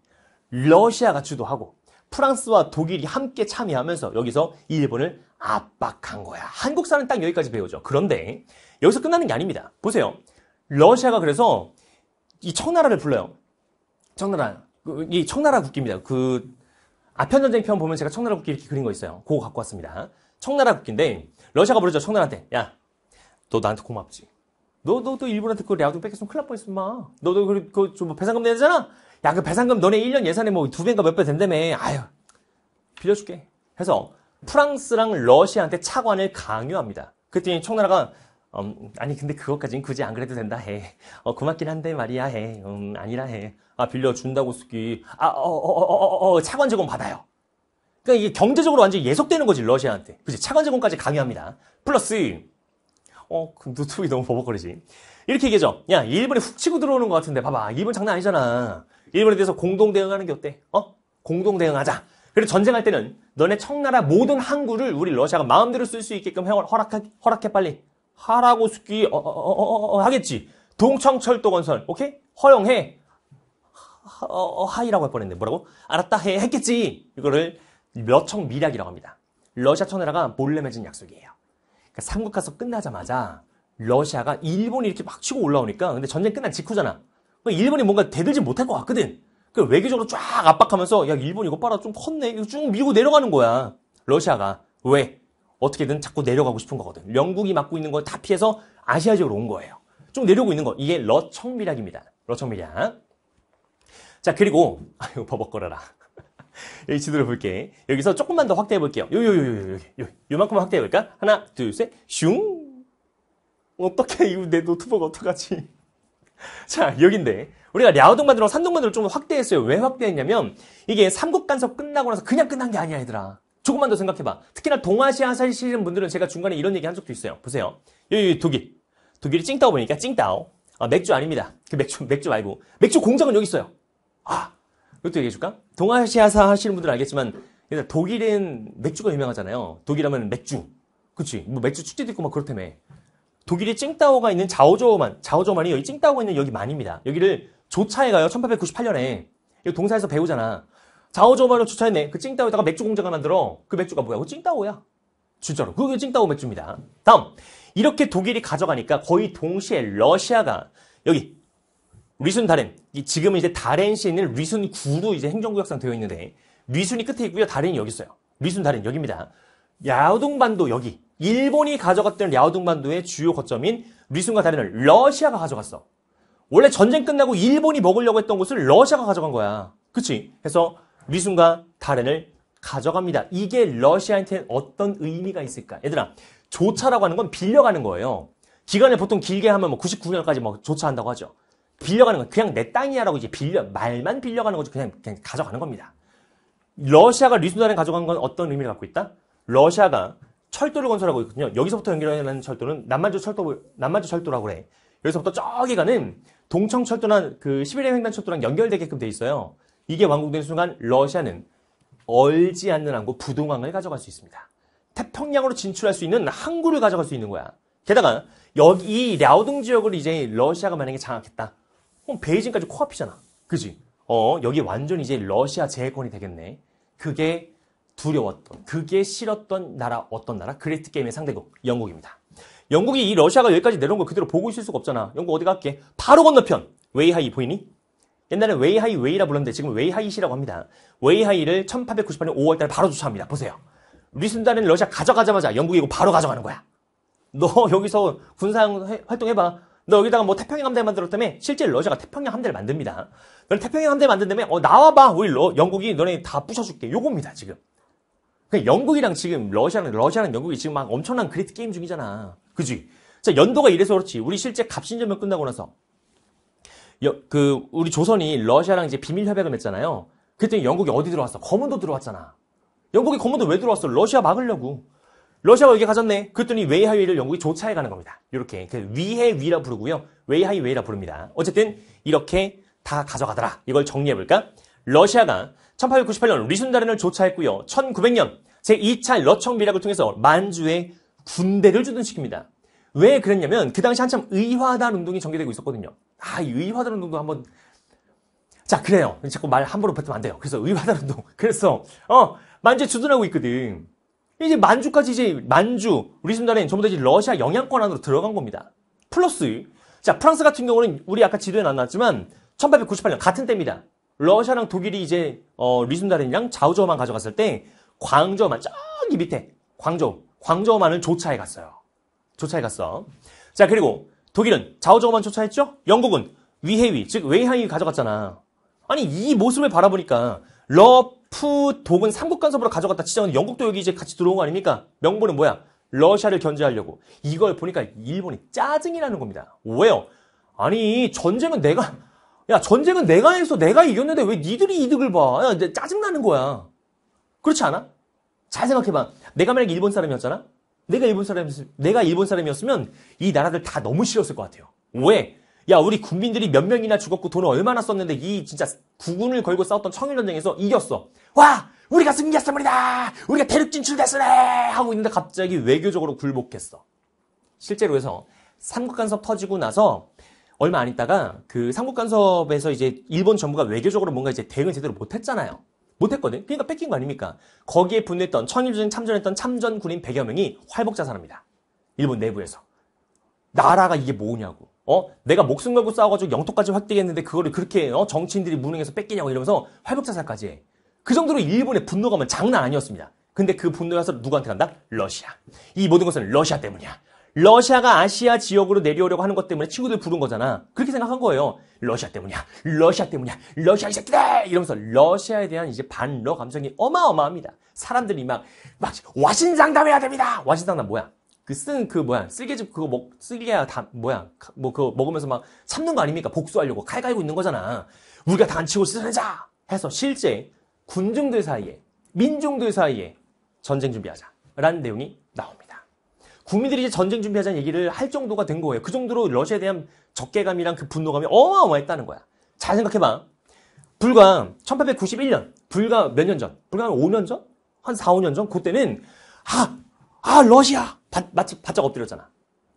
러시아가 주도하고 프랑스와 독일이 함께 참여하면서 여기서 일본을 압박한 거야. 한국사는 딱 여기까지 배우죠. 그런데 여기서 끝나는 게 아닙니다. 보세요. 러시아가 그래서 이 청나라를 불러요. 청나라. 그, 이 청나라 국기입니다. 그 아편전쟁 편 보면 제가 청나라 국기 이렇게 그린 거 있어요. 그거 갖고 왔습니다. 청나라 국기인데 러시아가 부르죠. 청나라한테. 야, 너 나한테 고맙지. 너도 또 일본한테 그랴우드 뺏겼으면 큰일 날 뻔했어, 마. 너도 그, 그, 좀 뭐 배상금 내잖아? 야되 야, 그 배상금 너네 1년 예산에 뭐 두 배인가 몇 배 된다며. 아유, 빌려줄게. 해서 프랑스랑 러시아한테 차관을 강요합니다. 그랬더니 청나라가 음, 아니 근데 그것까진 굳이 안 그래도 된다 해. 어, 고맙긴 한데 말이야 해. 음, 아니라 해. 아 빌려 준다고 쓰기. 아어어어 어어 어, 어, 어, 차관 제공 받아요. 그러니까 이게 경제적으로 완전히 예속되는 거지 러시아한테. 그지 차관 제공까지 강요합니다. 플러스 어그 노트북이 너무 버벅거리지. 이렇게 얘기하죠. 야 일본이 훅 치고 들어오는 것 같은데 봐봐 일본 장난 아니잖아. 일본에 대해서 공동 대응하는 게 어때? 어 공동 대응하자. 그리고 전쟁할 때는 너네 청나라 모든 항구를 우리 러시아가 마음대로 쓸 수 있게끔 허락해, 허락해 빨리. 하라고 숙기 어, 어, 어, 어, 하겠지. 동청철도 건설 오케이 허용해 하, 이라고할 뻔했네. 뭐라고? 알았다 해 했겠지. 이거를 몇청 미략이라고 합니다. 러시아 천나라가 몰래 맺은 약속이에요. 그러니까 삼국가서 끝나자마자 러시아가 일본이 이렇게 막 치고 올라오니까 근데 전쟁 끝난 직후잖아. 그러니까 일본이 뭔가 대들지 못할 것 같거든. 그 외교적으로 쫙 압박하면서 야 일본 이거 봐라 좀 컸네 이거 쭉 밀고 내려가는 거야. 러시아가 왜 어떻게든 자꾸 내려가고 싶은 거거든. 영국이 맡고 있는 걸 다 피해서 아시아 지역으로 온 거예요. 좀 내려오고 있는 거. 이게 러청미략입니다. 러청미략. 자, 그리고, 아유, 버벅거려라. 여기 지도를 볼게. 여기서 조금만 더 확대해 볼게요. 요, 요, 요, 요, 요, 요. 요만큼만 확대해 볼까? 하나, 둘, 셋, 슝! 어떻게, 이거 내 노트북 어떡하지? 자, 여긴데. 우리가 랴오동반도랑 산동반도를 좀 확대했어요. 왜 확대했냐면, 이게 삼국간섭 끝나고 나서 그냥 끝난 게 아니야, 얘들아. 조금만 더 생각해봐. 특히나 동아시아 사시는 분들은 제가 중간에 이런 얘기 한 적도 있어요. 보세요. 여기, 여기 독일. 독일이 찡따오 보니까 찡따오. 아, 맥주 아닙니다. 그 맥주, 맥주 말고. 맥주 공장은 여기 있어요. 아, 이것도 얘기해줄까? 동아시아사 시는 분들은 알겠지만, 일단 독일은 맥주가 유명하잖아요. 독일하면 맥주. 그치? 뭐 맥주 축제도 있고 막 그렇다며. 독일이 찡따오가 있는 자오저만자오저만이 여기 찡따오가 있는 여기 만입니다. 여기를 조차에 가요. 1898년에. 이기 동사에서 배우잖아. 자오저만을 추천했네. 그 찡따오에다가 맥주 공장 하나 들어. 그 맥주가 뭐야? 그 찡따오야. 진짜로. 그게 찡따오 맥주입니다. 다음. 이렇게 독일이 가져가니까 거의 동시에 러시아가 여기 리순 다렌. 지금은 이제 다렌시에 있는 리순 구로 이제 행정구역상 되어 있는데 리순이 끝에 있고요. 다렌이 여기 있어요. 리순 다렌 여기입니다. 야오둥반도 여기. 일본이 가져갔던 야오둥반도의 주요 거점인 리순과 다렌을 러시아가 가져갔어. 원래 전쟁 끝나고 일본이 먹으려고 했던 곳을 러시아가 가져간 거야. 그치? 그래서 위순과 다렌을 가져갑니다. 이게 러시아한테 어떤 의미가 있을까? 얘들아, 조차라고 하는 건 빌려가는 거예요. 기간을 보통 길게 하면 뭐 99년까지 뭐 조차한다고 하죠. 빌려가는 건 그냥 내 땅이야라고 이제 빌려 말만 빌려가는 거지 그냥 그냥 가져가는 겁니다. 러시아가 리순다를 가져간 건 어떤 의미를 갖고 있다? 러시아가 철도를 건설하고 있거든요. 여기서부터 연결하는 철도는 남만주 철도 남만주 철도라고 그래. 여기서부터 저기 가는 동청 철도나 그1베리 횡단 철도랑 연결되게끔 돼 있어요. 이게 완공된 순간 러시아는 얼지 않는 항구 부동항을 가져갈 수 있습니다. 태평양으로 진출할 수 있는 항구를 가져갈 수 있는 거야. 게다가 여기 이 랴오둥 지역을 이제 러시아가 만약에 장악했다. 그럼 베이징까지 코앞이잖아. 그지? 어, 여기 완전 이제 러시아 제해권이 되겠네. 그게 두려웠던, 그게 싫었던 나라, 어떤 나라? 그레이트 게임의 상대국, 영국입니다. 영국이 이 러시아가 여기까지 내려온 걸 그대로 보고 있을 수가 없잖아. 영국 어디 갈게? 바로 건너편. 웨이하이 보이니? 옛날에 웨이하이 웨이라 불렀는데 지금 웨이하이시라고 합니다. 웨이하이를 1898년 5월달에 바로 조사합니다. 보세요. 리순다는 러시아 가져가자마자 영국이 이 바로 가져가는 거야. 너 여기서 군사 활동해봐. 너 여기다가 뭐 태평양 함대 만들었다며? 실제 러시아가 태평양 함대를 만듭니다. 너는 태평양 함대 만든다며? 어, 나와봐. 우리 러, 영국이 너네 다 부셔줄게. 요겁니다, 지금. 그러니까 영국이랑 지금 러시아는 러시아랑 영국이 지금 막 엄청난 그레이트 게임 중이잖아. 그지? 자, 연도가 이래서 그렇지. 우리 실제 갑신전면 끝나고 나서 여, 그 우리 조선이 러시아랑 이제 비밀 협약을 맺잖아요. 그랬더니 영국이 어디 들어왔어? 검은도 들어왔잖아. 영국이 검은도 왜 들어왔어? 러시아 막으려고. 러시아가 여기 가졌네. 그랬더니 웨이하이웨이를 영국이 조차해 가는 겁니다. 이렇게 그 위해 위라 부르고요. 웨이하이웨이라 부릅니다. 어쨌든 이렇게 다 가져가더라. 이걸 정리해볼까? 러시아가 1898년 리순다른을 조차했고요. 1900년 제2차 러청비락을 통해서 만주에 군대를 주둔시킵니다. 왜 그랬냐면 그 당시 한참 의화단 운동이 전개되고 있었거든요. 아, 의화단 운동도 한번 자, 그래요. 자꾸 말 함부로 뱉으면 안 돼요. 그래서 의화단 운동. 그래서 어, 만주에 주둔하고 있거든. 이제 만주까지 이제 만주 우리 순단은 전부 다 이제 러시아 영향권 안으로 들어간 겁니다. 플러스 자, 프랑스 같은 경우는 우리 아까 지도에 나왔지만 1898년 같은 때입니다. 러시아랑 독일이 이제 어, 리순다렌이랑 자우저우만 가져갔을 때 광저우만 저기 밑에 광저우 광저우만을 조차해 갔어요. 조차해 갔어. 자 그리고 독일은 자우저우만 쫓아했죠? 영국은 위해위, 즉외향위 가져갔잖아. 아니 이 모습을 바라보니까 러프 독은 삼국간섭으로 가져갔다 치자면 영국도 여기 이제 같이 들어온 거 아닙니까? 명분은 뭐야? 러시아를 견제하려고. 이걸 보니까 일본이 짜증이 나는 겁니다. 왜요? 아니 전쟁은 내가 야 전쟁은 내가 해서 내가 이겼는데 왜 니들이 이득을 봐? 야 짜증 나는 거야. 그렇지 않아? 잘 생각해봐. 내가 만약 일본 사람이었잖아? 내가 일본 사람이었으면, 내가 일본 사람이었으면 이 나라들 다 너무 싫었을 것 같아요. 왜? 야, 우리 국민들이 몇 명이나 죽었고 돈을 얼마나 썼는데 이 진짜 국군을 걸고 싸웠던 청일전쟁에서 이겼어. 와! 우리가 승리했어 말다 우리가 대륙 진출됐으네! 하고 있는데 갑자기 외교적으로 굴복했어. 실제로 해서 삼국 간섭 터지고 나서 얼마 안 있다가 그 삼국 간섭에서 이제 일본 정부가 외교적으로 뭔가 이제 대응을 제대로 못 했잖아요. 못했거든. 그러니까 뺏긴 거 아닙니까? 거기에 분했던 천일조선 참전했던 참전 군인 100여 명이 활복 자산합니다 일본 내부에서. 나라가 이게 뭐냐고. 어? 내가 목숨 걸고 싸워가지고 영토까지 확대했는데 그거를 그렇게 어? 정치인들이 무능해서 뺏기냐고 이러면서 활복 자살까지 해. 그 정도로 일본의 분노가은 장난 아니었습니다. 근데 그 분노가 서 누구한테 간다? 러시아. 이 모든 것은 러시아 때문이야. 러시아가 아시아 지역으로 내려오려고 하는 것 때문에 친구들 부른 거잖아. 그렇게 생각한 거예요. 러시아 때문이야. 러시아 때문이야. 러시아 이 새끼들! 이러면서 러시아에 대한 이제 반러 감정이 어마어마합니다. 사람들이 막, 막, 와신상담해야 됩니다! 와신상담 뭐야? 그 쓴, 그, 뭐야, 쓸개즙 그거 먹, 쓸개야 다, 뭐야, 뭐, 그거 먹으면서 막 참는 거 아닙니까? 복수하려고 칼 갈고 있는 거잖아. 우리가 다 단치고 쓰자! 해서 실제 군중들 사이에, 민중들 사이에 전쟁 준비하자. 라는 내용이 국민들이 이제 전쟁 준비하자는 얘기를 할 정도가 된 거예요. 그 정도로 러시아에 대한 적개감이랑 그 분노감이 어마어마했다는 거야. 잘 생각해봐. 불과 1891년, 불과 몇 년 전, 불과 5년 전? 한 4, 5년 전? 그때는, 아, 아, 러시아! 바, 마치 바짝 엎드렸잖아.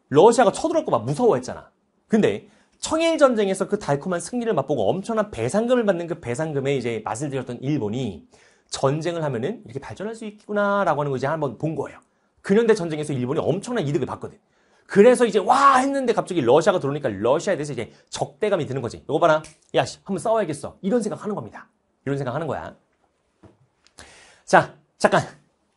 러시아가 쳐들어올까 봐 무서워했잖아. 근데 청일전쟁에서 그 달콤한 승리를 맛보고 엄청난 배상금을 받는 그 배상금에 이제 맛을 들였던 일본이 전쟁을 하면은 이렇게 발전할 수 있구나라고 하는 거 이제 한번 본 거예요. 근현대 전쟁에서 일본이 엄청난 이득을 봤거든. 그래서 이제 와 했는데 갑자기 러시아가 들어오니까 러시아에 대해서 이제 적대감이 드는 거지. 이거 봐라. 야, 씨, 한번 싸워야겠어. 이런 생각하는 겁니다. 이런 생각하는 거야. 자, 잠깐.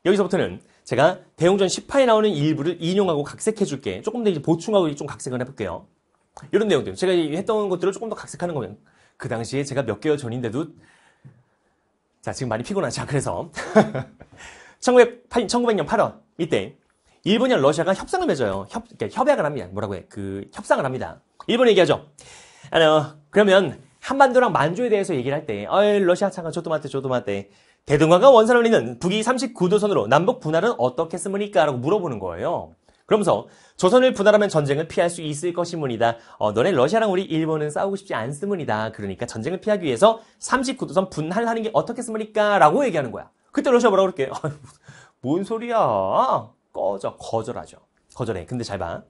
여기서부터는 제가 대웅전 10화에 나오는 일부를 인용하고 각색해 줄게. 조금 더 이제 보충하고 좀 각색을 해볼게요. 이런 내용들. 제가 했던 것들을 조금 더 각색하는 거예그 당시에 제가 몇 개월 전인데도 자, 지금 많이 피곤하죠. 그래서 1908, 1900년 8월 이때 일본이랑 러시아가 협상을 맺어요. 협, 그러니까 협약을 합니다. 뭐라고 해? 그 협상을 합니다. 일본이 얘기하죠. 아, 그러면 한반도랑 만주에 대해서 얘기를 할 때, 어이, 러시아 차가 조도마테 조도마테 대동강과 원산을 잇는 북위 39도선으로 남북 분할은 어떻게 했습니까? 라고 물어보는 거예요. 그러면서 조선을 분할하면 전쟁을 피할 수 있을 것이문이다. 어, 너네 러시아랑 우리 일본은 싸우고 싶지 않습니다. 그러니까 전쟁을 피하기 위해서 39도선 분할하는 게 어떻겠습니까? 라고 얘기하는 거야. 그때 러시아 뭐라 그럴게? 뭔 소리야? 꺼져. 거절하죠. 거절해. 근데 잘 봐.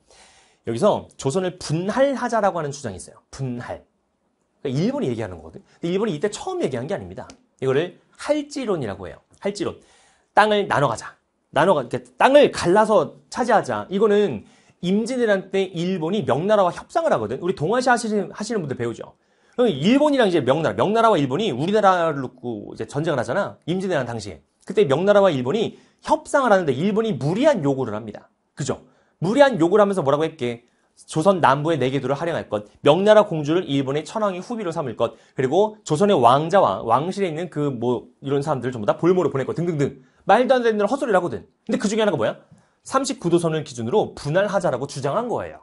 여기서 조선을 분할하자라고 하는 주장이 있어요. 분할. 그러니까 일본이 얘기하는 거거든. 일본이 이때 처음 얘기한 게 아닙니다. 이거를 할지론이라고 해요. 할지론. 땅을 나눠가자. 나눠가, 그러니까 땅을 갈라서 차지하자. 이거는 임진왜란 때 일본이 명나라와 협상을 하거든. 우리 동아시아 하시는, 하시는 분들 배우죠. 일본이랑 이제 명나라, 명나라와 일본이 우리나라를 놓고 이제 전쟁을 하잖아. 임진왜란 당시에. 그때 명나라와 일본이 협상을 하는데 일본이 무리한 요구를 합니다. 그죠? 무리한 요구를 하면서 뭐라고 했게? 조선 남부의 내계도를 네 활용할 것, 명나라 공주를 일본의 천황이 후비로 삼을 것, 그리고 조선의 왕자와 왕실에 있는 그 뭐 이런 사람들을 전부 다 볼모로 보낼 것 등등등 말도 안 되는 헛소리를 하거든. 근데 그 중에 하나가 뭐야? 39도선을 기준으로 분할하자라고 주장한 거예요.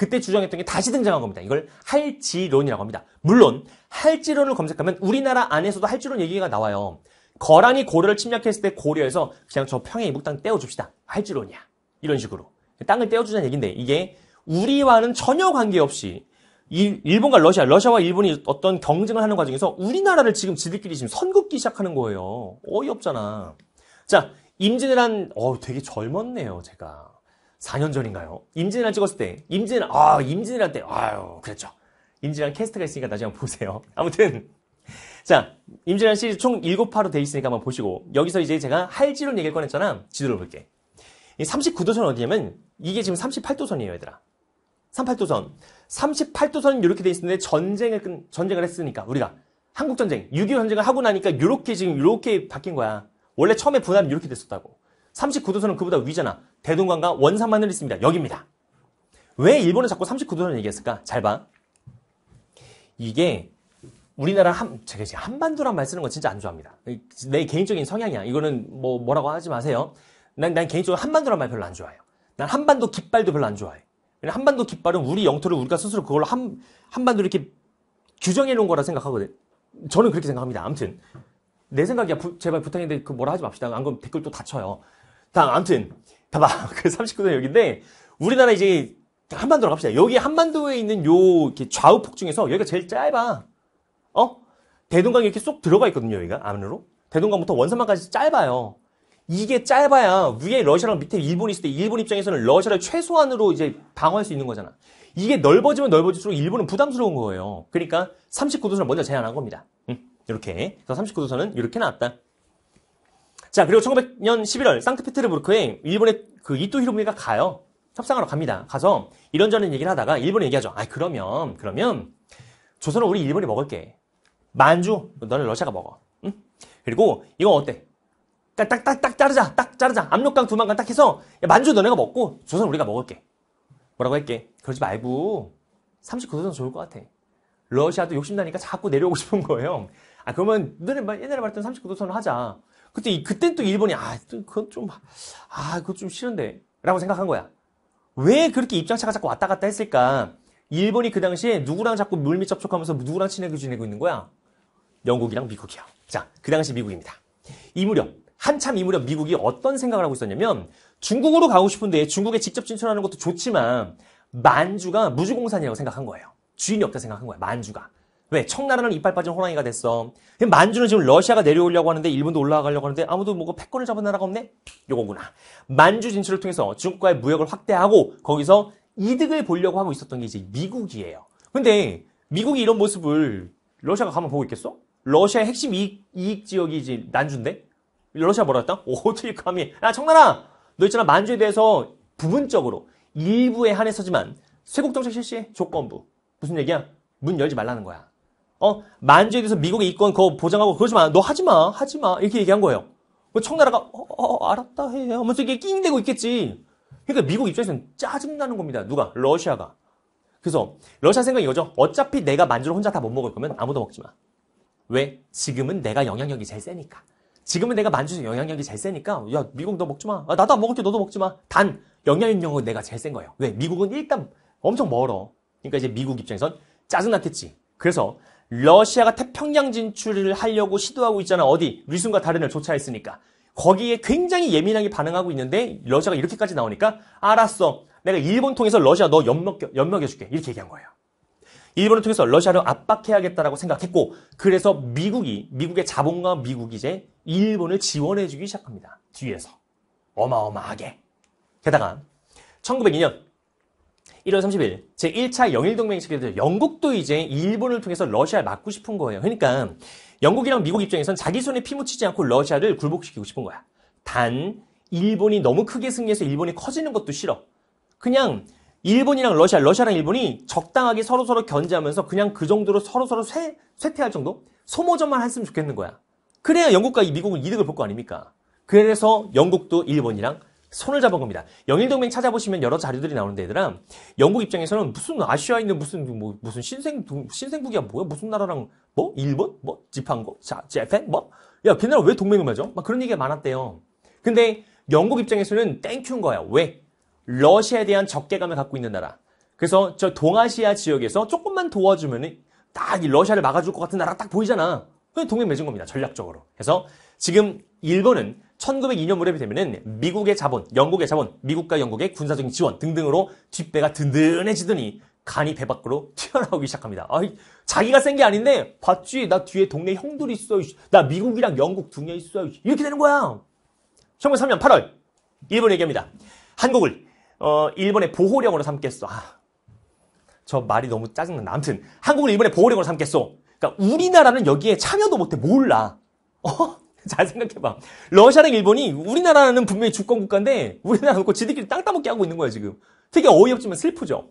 그때 주장했던 게 다시 등장한 겁니다. 이걸 할지론이라고 합니다. 물론 할지론을 검색하면 우리나라 안에서도 할지론 얘기가 나와요. 거란이 고려를 침략했을 때고려해서 그냥 저 평양 이북당 떼어줍시다. 할지론이야. 이런 식으로. 땅을 떼어주자는 얘기인데 이게 우리와는 전혀 관계없이 일본과 러시아, 러시아와 일본이 어떤 경쟁을 하는 과정에서 우리나라를 지금 지들끼리 지금 선긋기 시작하는 거예요. 어이없잖아. 자, 임진왜란, 어 되게 젊었네요, 제가. 4년 전인가요? 임진왜란 찍었을 때 임진왜란 아 임진왜란 때 아유 그랬죠. 임진왜란 캐스트가 있으니까 나중에 한번 보세요. 아무튼 자 임진왜란 시리즈 총 7화로 돼 있으니까 한번 보시고 여기서 이제 제가 할지론 얘기를 꺼냈잖아. 지도를 볼게. 39도선 어디냐면 이게 지금 38도선이에요, 얘들아. 38도선. 38도선 이렇게 돼 있는데 었 전쟁을 끈, 전쟁을 했으니까 우리가 한국 전쟁, 6.25 전쟁을 하고 나니까 요렇게 지금 요렇게 바뀐 거야. 원래 처음에 분할은 이렇게 됐었다고. 39도선은 그보다 위잖아. 대동강과 원산만을 있습니다. 여기입니다. 왜 일본은 자꾸 39도선 을 얘기했을까? 잘 봐. 이게 우리나라 한, 제가 지금 한반도란 말 쓰는 거 진짜 안 좋아합니다. 내 개인적인 성향이야. 이거는 뭐, 뭐라고 하지 마세요. 난, 난 개인적으로 한반도란 말 별로 안 좋아해요. 난 한반도 깃발도 별로 안 좋아해. 왜냐 한반도 깃발은 우리 영토를 우리가 스스로 그걸로 한, 한반도 이렇게 규정해 놓은 거라 생각하거든. 저는 그렇게 생각합니다. 아무튼. 내 생각이야. 부, 제발 부탁인데 그 뭐라 하지 맙시다. 안그러면 댓글 또 다쳐요. 다 아무튼 봐봐 그 39도 는 여기인데 우리나라 이제 한반도로 갑시다. 여기 한반도에 있는 요 좌우 폭 중에서 여기가 제일 짧아. 어? 대동강이 이렇게 쏙 들어가 있거든요, 여기가 안으로. 대동강부터 원산만까지 짧아요. 이게 짧아야 위에 러시아랑 밑에 일본이 있을 때 일본 입장에서는 러시아를 최소한으로 이제 방어할 수 있는 거잖아. 이게 넓어지면 넓어질수록 일본은 부담스러운 거예요. 그러니까 39도선을 먼저 제안한 겁니다. 이렇게. 그래서 39도선은 이렇게 나왔다. 자, 그리고 1900년 11월 상트페테르부르크에 일본의 그 이토 히로미가 가요. 협상하러 갑니다. 가서 이런저런 얘기를 하다가 일본이 얘기하죠. 아, 그러면 그러면 조선은 우리 일본이 먹을게. 만주 너는 러시아가 먹어. 응? 그리고 이거 어때? 딱딱딱 그러니까 딱, 딱 자르자. 딱 자르자. 압록강 두만강 딱 해서 야, 만주 너네가 먹고 조선 우리가 먹을게. 뭐라고 할게? 그러지 말고 39도선 좋을 것 같아. 러시아도 욕심나니까 자꾸 내려오고 싶은 거예요. 아 그러면 너네 옛날에 말했던 39도선을 하자. 그때 그때 또 일본이 아 그건 좀 아 그거 좀 싫은데라고 생각한 거야. 왜 그렇게 입장차가 자꾸 왔다 갔다 했을까? 일본이 그 당시에 누구랑 자꾸 물밑 접촉하면서 누구랑 친하게 지내고 있는 거야? 영국이랑 미국이야. 자, 그 당시 미국입니다. 이 무렵, 한참 이 무렵 미국이 어떤 생각을 하고 있었냐면 중국으로 가고 싶은데 중국에 직접 진출하는 것도 좋지만 만주가 무주공산이라고 생각한 거예요. 주인이 없다 생각한 거야, 만주가. 왜? 청나라는 이빨 빠진 호랑이가 됐어. 만주는 지금 러시아가 내려오려고 하는데 일본도 올라가려고 하는데 아무도 뭐가 패권을 잡은 나라가 없네? 요거구나. 만주 진출을 통해서 중국과의 무역을 확대하고 거기서 이득을 보려고 하고 있었던 게 이제 미국이에요. 근데 미국이 이런 모습을 러시아가 가만 보고 있겠어? 러시아의 핵심 이익, 이익 지역이 이제 난주인데? 러시아 뭐라 했다? 어떻게 감히. 야, 청나라! 너 있잖아. 만주에 대해서 부분적으로 일부에 한해서지만 쇄국 정책 실시 조건부. 무슨 얘기야? 문 열지 말라는 거야. 어, 만주에 대해서 미국의 이권 그거 보장하고 그러지 마. 너 하지 마. 하지 마. 이렇게 얘기한 거예요. 그 청나라가, 어, 어, 어 알았다 해. 하면서 이게 낑대고 있겠지. 그러니까 미국 입장에서는 짜증나는 겁니다. 누가? 러시아가. 그래서 러시아 생각이 이거죠. 어차피 내가 만주를 혼자 다 못 먹을 거면 아무도 먹지 마. 왜? 지금은 내가 영향력이 제일 세니까. 지금은 내가 만주에서 영향력이 제일 세니까 야 미국 너 먹지 마. 아, 나도 안 먹을게 너도 먹지 마. 단 영향력은 내가 제일 센 거예요. 왜? 미국은 일단 엄청 멀어. 그러니까 이제 미국 입장에선 짜증났겠지. 그래서 러시아가 태평양 진출을 하려고 시도하고 있잖아. 어디? 리순과 다른을 조차했으니까. 거기에 굉장히 예민하게 반응하고 있는데 러시아가 이렇게까지 나오니까 알았어. 내가 일본 통해서 러시아 너 연먹, 연먹여줄게. 이렇게 얘기한 거예요. 일본을 통해서 러시아를 압박해야겠다라고 생각했고 그래서 미국이 미국의 자본과 미국이 이제 일본을 지원해주기 시작합니다. 뒤에서 어마어마하게. 게다가 1902년 1월 30일 제1차 영일동맹이 체결돼서 영국도 이제 일본을 통해서 러시아를 막고 싶은 거예요. 그러니까 영국이랑 미국 입장에선 자기 손에 피 묻히지 않고 러시아를 굴복시키고 싶은 거야. 단 일본이 너무 크게 승리해서 일본이 커지는 것도 싫어. 그냥 일본이랑 러시아, 러시아랑 일본이 적당하게 서로서로 견제하면서 그냥 그 정도로 서로서로 쇠, 쇠퇴할 정도? 소모전만 했으면 좋겠는 거야. 그래야 영국과 미국은 이득을 볼 거 아닙니까? 그래서 영국도 일본이랑 손을 잡은 겁니다. 영일동맹 찾아보시면 여러 자료들이 나오는데 얘들아 영국 입장에서는 무슨 아시아 있는 무슨 뭐, 무슨 신생 신생국이야 뭐야 무슨 나라랑 뭐 일본 뭐지팡고자 재팬 뭐야 걔네랑 왜 동맹을 맺어? 막 그런 얘기가 많았대요. 근데 영국 입장에서는 땡큐인 거야. 왜? 러시아에 대한 적대감을 갖고 있는 나라. 그래서 저 동아시아 지역에서 조금만 도와주면 은딱 러시아를 막아줄 것 같은 나라 딱 보이잖아. 동맹 맺은 겁니다. 전략적으로. 그래서 지금 일본은 1902년 무렵이 되면은 미국의 자본, 영국의 자본, 미국과 영국의 군사적인 지원 등등으로 뒷배가 든든해지더니 간이 배 밖으로 튀어나오기 시작합니다. 아이, 자기가 센 게 아닌데 봤지 나 뒤에 동네 형들 있어. 나 미국이랑 영국 둥에 있어. 이렇게 되는 거야. 1903년 8월 일본이 얘기합니다. 한국을 어, 일본의 보호령으로 삼겠어. 아, 저 말이 너무 짜증나. 아무튼 한국을 일본의 보호령으로 삼겠어 그러니까 우리나라는 여기에 참여도 못해 몰라. 어? 잘 생각해봐. 러시아랑 일본이 우리나라는 분명히 주권 국가인데 우리나라 놓고 지들끼리 땅 따먹게 하고 있는 거야 지금. 되게 어이없지만 슬프죠.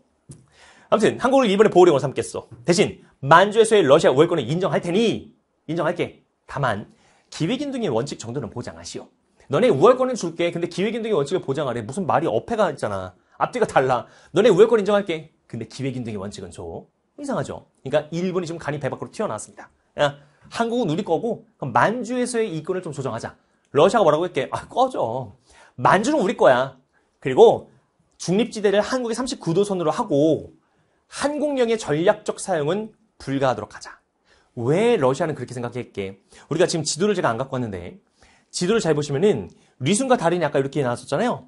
아무튼 한국을 일본의 보호령으로 삼겠어. 대신 만주에서의 러시아 우월권을 인정할 테니 인정할게. 다만 기획인등의 원칙 정도는 보장하시오. 너네 우월권은 줄게. 근데 기획인등의 원칙을 보장하래. 무슨 말이 어폐가 있잖아. 앞뒤가 달라. 너네 우월권 인정할게. 근데 기획인등의 원칙은 줘. 이상하죠. 그러니까 일본이 지금 간이 배 밖으로 튀어나왔습니다. 예? 한국은 우리 거고 만주에서의 이권을 좀 조정하자. 러시아가 뭐라고 했게아 꺼져. 만주는 우리 거야. 그리고 중립지대를 한국의 39도선으로 하고 한국령의 전략적 사용은 불가하도록 하자. 왜 러시아는 그렇게 생각했게? 우리가 지금 지도를 제가 안 갖고 왔는데 지도를 잘 보시면은 리순과 다린이 아까 이렇게 나왔었잖아요.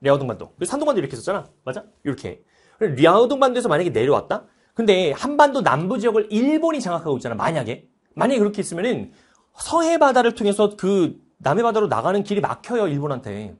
랴오동반도. 산동반도 이렇게 었잖아 맞아? 이렇게. 랴오동반도에서 만약에 내려왔다? 근데 한반도 남부 지역을 일본이 장악하고 있잖아. 만약에 만약에 그렇게 있으면은 서해 바다를 통해서 그 남해 바다로 나가는 길이 막혀요 일본한테.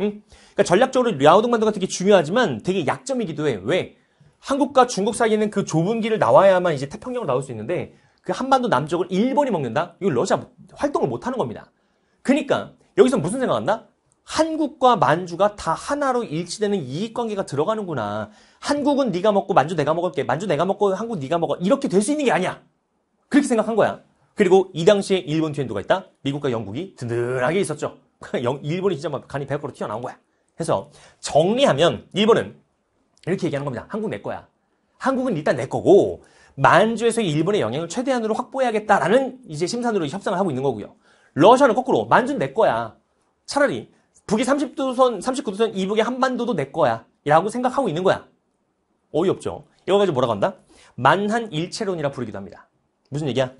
응? 그러니까 전략적으로 랴오등반도가 되게 중요하지만 되게 약점이기도 해. 왜? 한국과 중국 사이에는 그 좁은 길을 나와야만 이제 태평양으로 나올 수 있는데 그 한반도 남쪽을 일본이 먹는다? 이걸 러시아 활동을 못 하는 겁니다. 그러니까 여기서 무슨 생각한다? 한국과 만주가 다 하나로 일치되는 이익관계가 들어가는구나. 한국은 네가 먹고 만주 내가 먹을게. 만주 내가 먹고 한국 네가 먹어. 이렇게 될 수 있는 게 아니야. 그렇게 생각한 거야. 그리고 이 당시에 일본 뒤에 누가 있다? 미국과 영국이 든든하게 있었죠. 일본이 진짜 막 간이 100% 튀어나온 거야. 해서 정리하면 일본은 이렇게 얘기하는 겁니다. 한국 내 거야. 한국은 일단 내 거고 만주에서 일본의 영향을 최대한으로 확보해야겠다라는 이제 심산으로 협상을 하고 있는 거고요. 러시아는 거꾸로 만주는 내 거야. 차라리 북이 30도선, 39도선 이북의 한반도도 내 거야. 라고 생각하고 있는 거야. 어이없죠. 이거 가지고 뭐라고 한다? 만한 일체론이라 부르기도 합니다. 무슨 얘기야?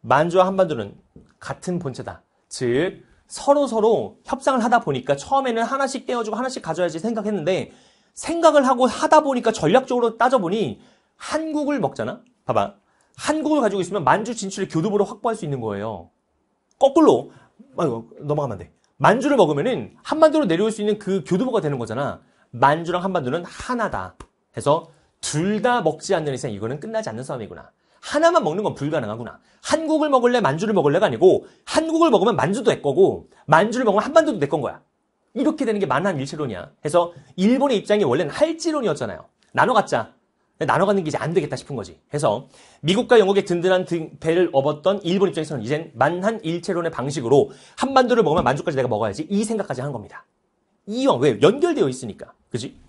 만주와 한반도는 같은 본체다. 즉 서로 서로 협상을 하다 보니까 처음에는 하나씩 떼어주고 하나씩 가져야지 생각했는데 생각을 하고 하다 보니까 전략적으로 따져보니 한국을 먹잖아? 봐봐. 한국을 가지고 있으면 만주 진출의 교두보로 확보할 수 있는 거예요. 거꾸로, 아이고, 넘어가면 안 돼. 만주를 먹으면은 한반도로 내려올 수 있는 그 교두보가 되는 거잖아. 만주랑 한반도는 하나다. 해서 둘 다 먹지 않는 이상 이거는 끝나지 않는 싸움이구나. 하나만 먹는 건 불가능하구나. 한국을 먹을래 만주를 먹을래가 아니고 한국을 먹으면 만주도 내 거고 만주를 먹으면 한반도도 내 건 거야. 이렇게 되는 게 만한 일체론이야. 해서 일본의 입장이 원래는 할지론이었잖아요. 나눠 갖자. 나눠 갖는 게 이제 안 되겠다 싶은 거지. 해서 미국과 영국의 든든한 등, 배를 업었던 일본 입장에서는 이젠 만한 일체론의 방식으로 한반도를 먹으면 만주까지 내가 먹어야지 이 생각까지 한 겁니다. 이왕 왜 연결되어 있으니까. 그지?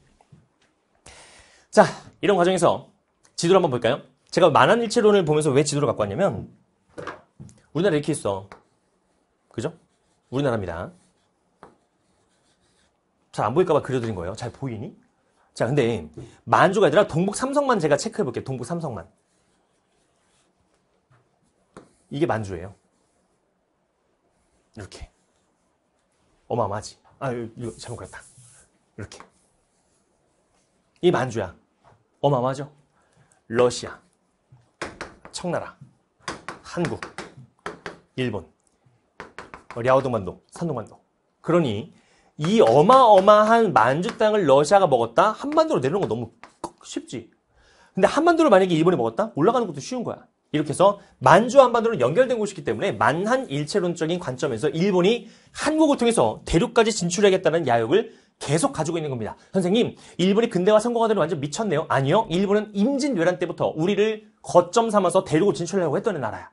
자, 이런 과정에서 지도를 한번 볼까요? 제가 만한일체론을 보면서 왜 지도를 갖고 왔냐면 우리나라 이렇게 있어. 그죠? 우리나라입니다. 잘 안 보일까봐 그려드린 거예요. 잘 보이니? 자, 근데 만주가 아니라 동북 삼성만 제가 체크해 볼게요. 동북 삼성만. 이게 만주예요. 이렇게. 어마어마하지. 아, 이거 잘못 그렸다. 이렇게. 이 만주야. 어마어마하죠. 러시아, 청나라, 한국, 일본, 랴오동반도, 산동반도. 그러니 이 어마어마한 만주 땅을 러시아가 먹었다? 한반도로 내려오는 건 너무 쉽지. 근데 한반도를 만약에 일본이 먹었다? 올라가는 것도 쉬운 거야. 이렇게 해서 만주 한반도는 연결된 곳이기 때문에 만한 일체론적인 관점에서 일본이 한국을 통해서 대륙까지 진출하겠다는 야욕을 계속 가지고 있는 겁니다. 선생님, 일본이 근대화 성공하더니 완전 미쳤네요. 아니요. 일본은 임진왜란 때부터 우리를 거점 삼아서 대륙으로 진출하려고 했던 나라야.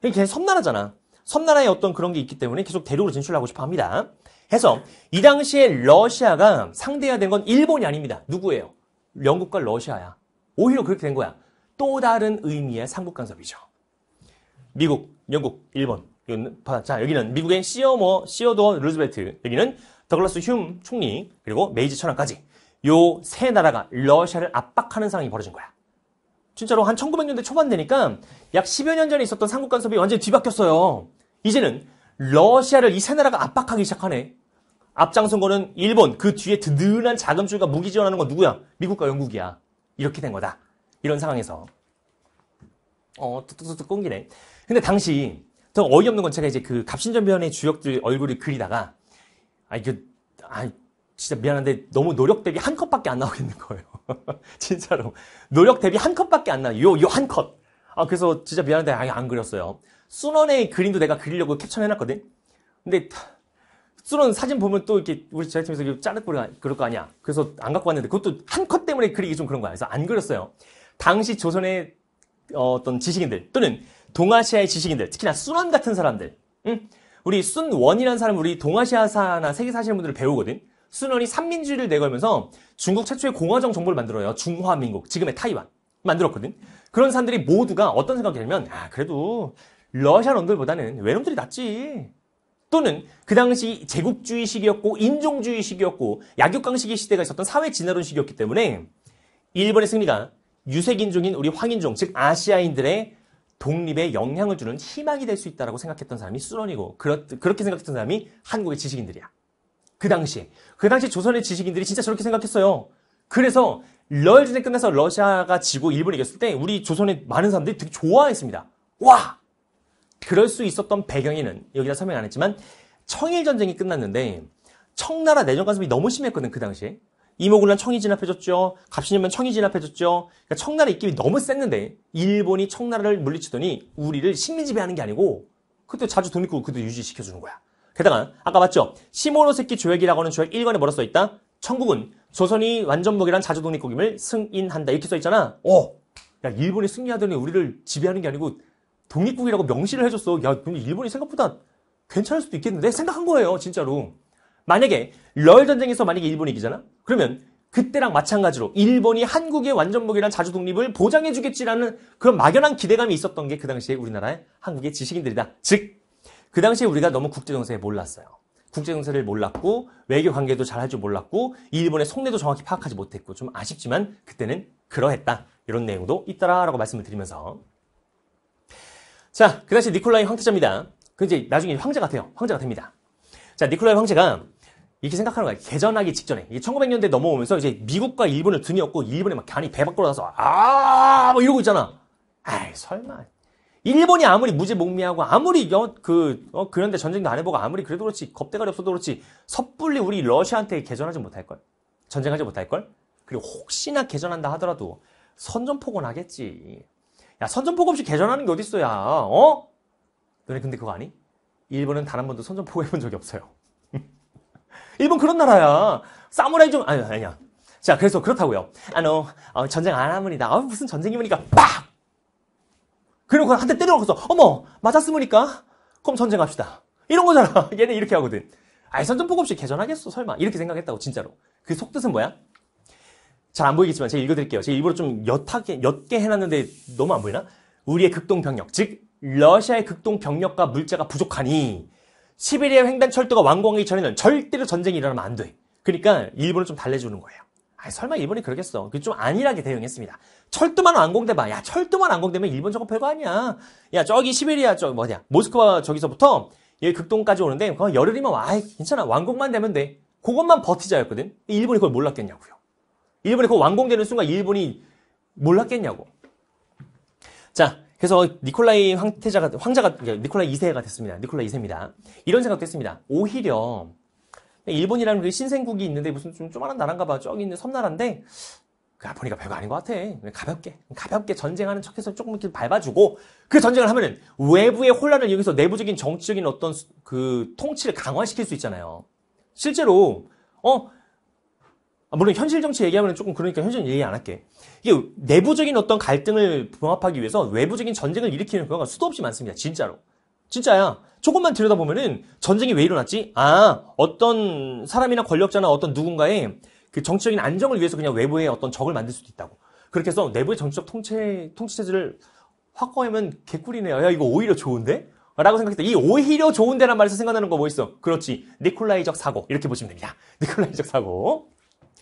이게 계속 섬나라잖아. 섬나라에 어떤 그런 게 있기 때문에 계속 대륙으로 진출하고 싶어 합니다. 해서 이 당시에 러시아가 상대해야 된 건 일본이 아닙니다. 누구예요? 영국과 러시아야. 오히려 그렇게 된 거야. 또 다른 의미의 삼국 간섭이죠. 미국, 영국, 일본. 자, 여기는 미국의 시어머, 시어도어 루즈벨트. 여기는 더글라스 흉 총리 그리고 메이지 천황까지 요 세 나라가 러시아를 압박하는 상황이 벌어진 거야. 진짜로 한 1900년대 초반 되니까 약 10여 년 전에 있었던 삼국 간섭이 완전히 뒤바뀌었어요. 이제는 러시아를 이 세 나라가 압박하기 시작하네. 앞장선 거는 일본, 그 뒤에 든든한 자금줄과 무기 지원하는 건 누구야? 미국과 영국이야. 이렇게 된 거다. 이런 상황에서. 어, 뚝뚝뚝 끊기네. 근데 당시 더 어이없는 건 제가 이제 그 갑신전변의 주역들 얼굴을 그리다가 아, 이거, 그, 아, 진짜 미안한데 너무 노력 대비 한 컵밖에 안 나오겠는 거예요. 진짜로. 노력 대비 한 컵밖에 안 나요. 요, 요한 컵. 아, 그래서 진짜 미안한데 아예 안 그렸어요. 순원의 그림도 내가 그리려고 캡처해놨거든? 근데 순원 사진 보면 또 이렇게 우리 제작팀에서 짜르꾸리가 그럴 거 아니야. 그래서 안 갖고 왔는데 그것도 한 컷 때문에 그리기 좀 그런 거야. 그래서 안 그렸어요. 당시 조선의 어, 어떤 지식인들 또는 동아시아의 지식인들, 특히나 순원 같은 사람들, 응? 우리 순원이라는 사람 우리 동아시아사나 세계 사시는 분들을 배우거든. 순원이 삼민주의를 내걸면서 중국 최초의 공화정 정부를 만들어요. 중화민국, 지금의 타이완 만들었거든. 그런 사람들이 모두가 어떤 생각이 들면 아 그래도 러시아 놈들보다는 외놈들이 낫지. 또는 그 당시 제국주의시기였고인종주의시기였고 약육강식의 시대가 있었던 사회 진화론시기였기 때문에 일본의 승리가 유색인종인 우리 황인종 즉 아시아인들의 독립에 영향을 주는 희망이 될 수 있다고 생각했던 사람이 수런이고 그렇, 그렇게 생각했던 사람이 한국의 지식인들이야. 그 당시 에그 당시 조선의 지식인들이 진짜 저렇게 생각했어요. 그래서 러일전쟁 끝나서 러시아가 지고 일본이 이겼을 때 우리 조선의 많은 사람들이 되게 좋아했습니다. 와! 그럴 수 있었던 배경에는 여기다 설명 안 했지만 청일전쟁이 끝났는데 청나라 내정 간섭이 너무 심했거든 그 당시에 이모군란 청이 진압해줬죠. 갑신일면 청이 진압해줬죠. 그러니까 청나라 입김이 너무 셌는데 일본이 청나라를 물리치더니 우리를 식민 지배하는 게 아니고 그때 자주 독립국을 그대로 유지시켜주는 거야. 게다가 아까 봤죠? 시모노세키 조약이라고 하는 조약 1권에 뭐라 써있다? 청국은 조선이 완전무기란 자주 독립국임을 승인한다. 이렇게 써있잖아. 어! 야 일본이 승리하더니 우리를 지배하는 게 아니고 독립국이라고 명시를 해줬어. 야 일본이 생각보다 괜찮을 수도 있겠는데? 생각한 거예요. 진짜로. 만약에 러일 전쟁에서 만약에 일본이 이기잖아? 그러면 그때랑 마찬가지로 일본이 한국의 완전복이란 자주 독립을 보장해 주겠지라는 그런 막연한 기대감이 있었던 게 그 당시에 우리나라의 한국의 지식인들이다. 즉, 그 당시에 우리가 너무 국제정세에 몰랐어요. 국제정세를 몰랐고 외교 관계도 잘할 줄 몰랐고 일본의 속내도 정확히 파악하지 못했고 좀 아쉽지만 그때는 그러했다. 이런 내용도 있더라라고 말씀을 드리면서 자, 그 당시 니콜라이 황태자입니다. 그 이제 나중에 황제 가돼요 황제가 됩니다. 자, 니콜라이 황제가 이렇게 생각하는 거야. 개전하기 직전에. 이게 1900년대 넘어오면서 이제 미국과 일본을 등니었고 일본이 막 간이 배 밖으로 나서, 아! 뭐 이러고 있잖아. 아이, 설마. 일본이 아무리 무지몽미하고, 아무리 여, 그, 어, 그런데 전쟁도 안 해보고, 아무리 그래도 그렇지, 겁대가리 없어도 그렇지, 섣불리 우리 러시아한테 개전하지 못할걸. 전쟁하지 못할걸. 그리고 혹시나 개전한다 하더라도, 선전포고는 하겠지. 야, 선전포고 없이 개전하는 게 어딨어, 야. 어? 너네 근데 그거 아니? 일본은 단 한 번도 선전포고 해본 적이 없어요. 일본 그런 나라야. 사무라이 좀 아니 아니야. 자 그래서 그렇다고요. 아노 어, 전쟁 안 하면이다. 어, 무슨 전쟁이니까 빡. 그리고 그 한대 때려놓고서 어머 맞았으니까 그럼 전쟁합시다. 이런 거잖아. 얘네 이렇게 하거든. 아이 선전포고 없이 개전하겠어 설마 이렇게 생각했다고 진짜로. 그 속뜻은 뭐야? 잘 안 보이겠지만 제가 읽어드릴게요. 제가 일부러 좀 옅하게 옅게 해놨는데 너무 안 보이나? 우리의 극동 병력 즉 러시아의 극동 병력과 물자가 부족하니 시베리아 횡단철도가 완공하기 전에는 절대로 전쟁이 일어나면 안 돼. 그러니까 일본을 좀 달래주는 거예요. 아, 설마 일본이 그러겠어. 그 좀 안일하게 대응했습니다. 철도만 완공돼봐. 야, 철도만 완공되면 일본 저거 별거 아니야. 야, 저기 시베리아, 저 뭐냐, 모스크바 저기서부터 여기 극동까지 오는데 그 열흘이면 와, 이 괜찮아. 완공만 되면 돼. 그것만 버티자였거든. 일본이 그걸 몰랐겠냐고요. 일본이 그 완공되는 순간 일본이 몰랐겠냐고. 자, 그래서 니콜라이 황태자가 황자가 니콜라이 2세가 됐습니다. 니콜라이 2세입니다. 이런 생각도 했습니다. 오히려 일본이라는 그 신생국이 있는데 무슨 좀 조만한 그 나라인가 봐. 저기 있는 섬나라인데 그 보니까 별거 아닌 것 같아. 가볍게 가볍게 전쟁하는 척해서 조금 이렇게 밟아주고 그 전쟁을 하면은 외부의 혼란을 여기서 내부적인 정치적인 어떤 그 통치를 강화시킬 수 있잖아요. 실제로 어 아, 물론 현실 정치 얘기하면 조금 그러니까 현실 얘기 안 할게. 이게 내부적인 어떤 갈등을 봉합하기 위해서 외부적인 전쟁을 일으키는 경우가 수도 없이 많습니다. 진짜로. 진짜야. 조금만 들여다보면은 전쟁이 왜 일어났지? 아, 어떤 사람이나 권력자나 어떤 누군가의 그 정치적인 안정을 위해서 그냥 외부의 어떤 적을 만들 수도 있다고. 그렇게 해서 내부의 정치적 통치, 체제를 확고하면 개꿀이네요. 야, 이거 오히려 좋은데? 라고 생각했다. 이 오히려 좋은데란 말에서 생각나는 거 뭐 있어? 그렇지. 니콜라이적 사고. 이렇게 보시면 됩니다. 니콜라이적 사고.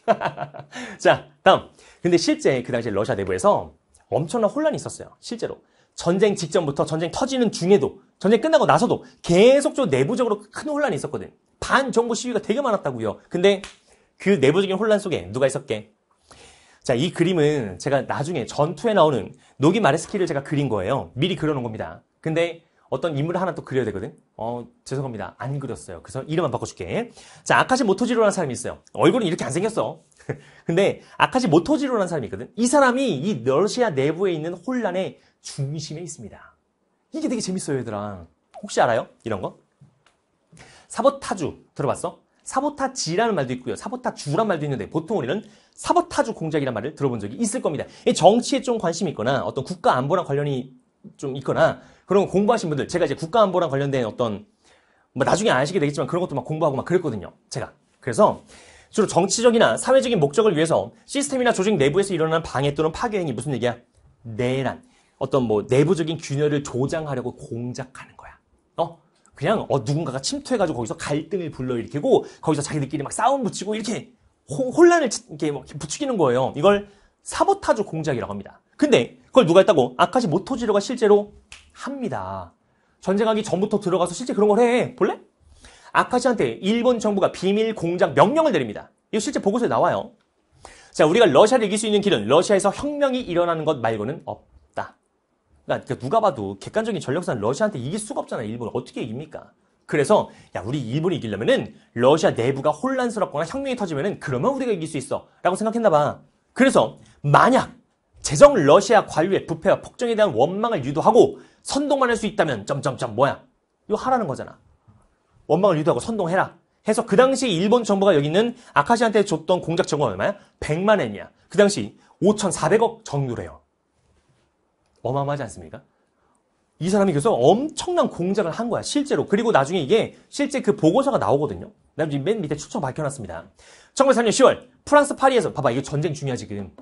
자, 다음. 근데 실제 그 당시 러시아 내부에서 엄청난 혼란이 있었어요. 실제로. 전쟁 직전부터 전쟁 터지는 중에도 전쟁 끝나고 나서도 계속적으로 내부적으로 큰 혼란이 있었거든. 반정부 시위가 되게 많았다고요. 근데 그 내부적인 혼란 속에 누가 있었게? 자, 이 그림은 제가 나중에 전투에 나오는 노기 마레스키를 제가 그린 거예요. 미리 그려놓은 겁니다. 근데 어떤 인물을 하나 또 그려야 되거든. 어, 죄송합니다. 안 그렸어요. 그래서 이름만 바꿔줄게. 자, 아카시 모토지로라는 사람이 있어요. 얼굴은 이렇게 안 생겼어. 근데 아카시 모토지로라는 사람이 있거든. 이 사람이 이 러시아 내부에 있는 혼란의 중심에 있습니다. 이게 되게 재밌어요, 얘들아. 혹시 알아요? 이런 거? 사보타주 들어봤어? 사보타지라는 말도 있고요. 사보타주란 말도 있는데 보통 우리는 사보타주 공작이라는 말을 들어본 적이 있을 겁니다. 정치에 좀 관심이 있거나 어떤 국가 안보랑 관련이 좀 있거나 그런 거 공부하신 분들, 제가 이제 국가안보랑 관련된 어떤, 뭐 나중에 아시게 되겠지만 그런 것도 막 공부하고 막 그랬거든요. 제가. 그래서 주로 정치적이나 사회적인 목적을 위해서 시스템이나 조직 내부에서 일어나는 방해 또는 파괴 행위 무슨 얘기야? 내란. 어떤 뭐 내부적인 균열을 조장하려고 공작하는 거야. 어? 그냥 어 누군가가 침투해가지고 거기서 갈등을 불러일으키고 거기서 자기들끼리 막 싸움 붙이고 이렇게 호, 혼란을 이렇게 막 부추기는 거예요. 이걸 사보타주 공작이라고 합니다. 근데 그걸 누가 했다고? 아카시 모토지로가 실제로 합니다. 전쟁하기 전부터 들어가서 실제 그런 걸 해. 볼래? 아카시한테 일본 정부가 비밀 공작 명령을 내립니다. 이거 실제 보고서에 나와요. 자, 우리가 러시아를 이길 수 있는 길은 러시아에서 혁명이 일어나는 것 말고는 없다. 그러니까 그 누가 봐도 객관적인 전력산 러시아한테 이길 수가 없잖아요. 일본 을 어떻게 이깁니까? 그래서 야 우리 일본이 이기려면은 러시아 내부가 혼란스럽거나 혁명이 터지면은 그러면 우리가 이길 수 있어라고 생각했나 봐. 그래서 만약 재정 러시아 관료의 부패와 폭정에 대한 원망을 유도하고 선동만 할 수 있다면 점점점 뭐야? 이거 하라는 거잖아. 원망을 유도하고 선동해라. 해서 그 당시 일본 정부가 여기 있는 아카시한테 줬던 공작 정금 얼마야? 100만 엔이야. 그 당시 5,400억 정도래요. 어마어마하지 않습니까? 이 사람이 그래서 엄청난 공작을 한 거야, 실제로. 그리고 나중에 이게 실제 그 보고서가 나오거든요. 나 지금 맨 밑에 추천 밝혀놨습니다. 1903년 10월, 프랑스 파리에서, 봐봐, 이게 전쟁 중요하지, 지금.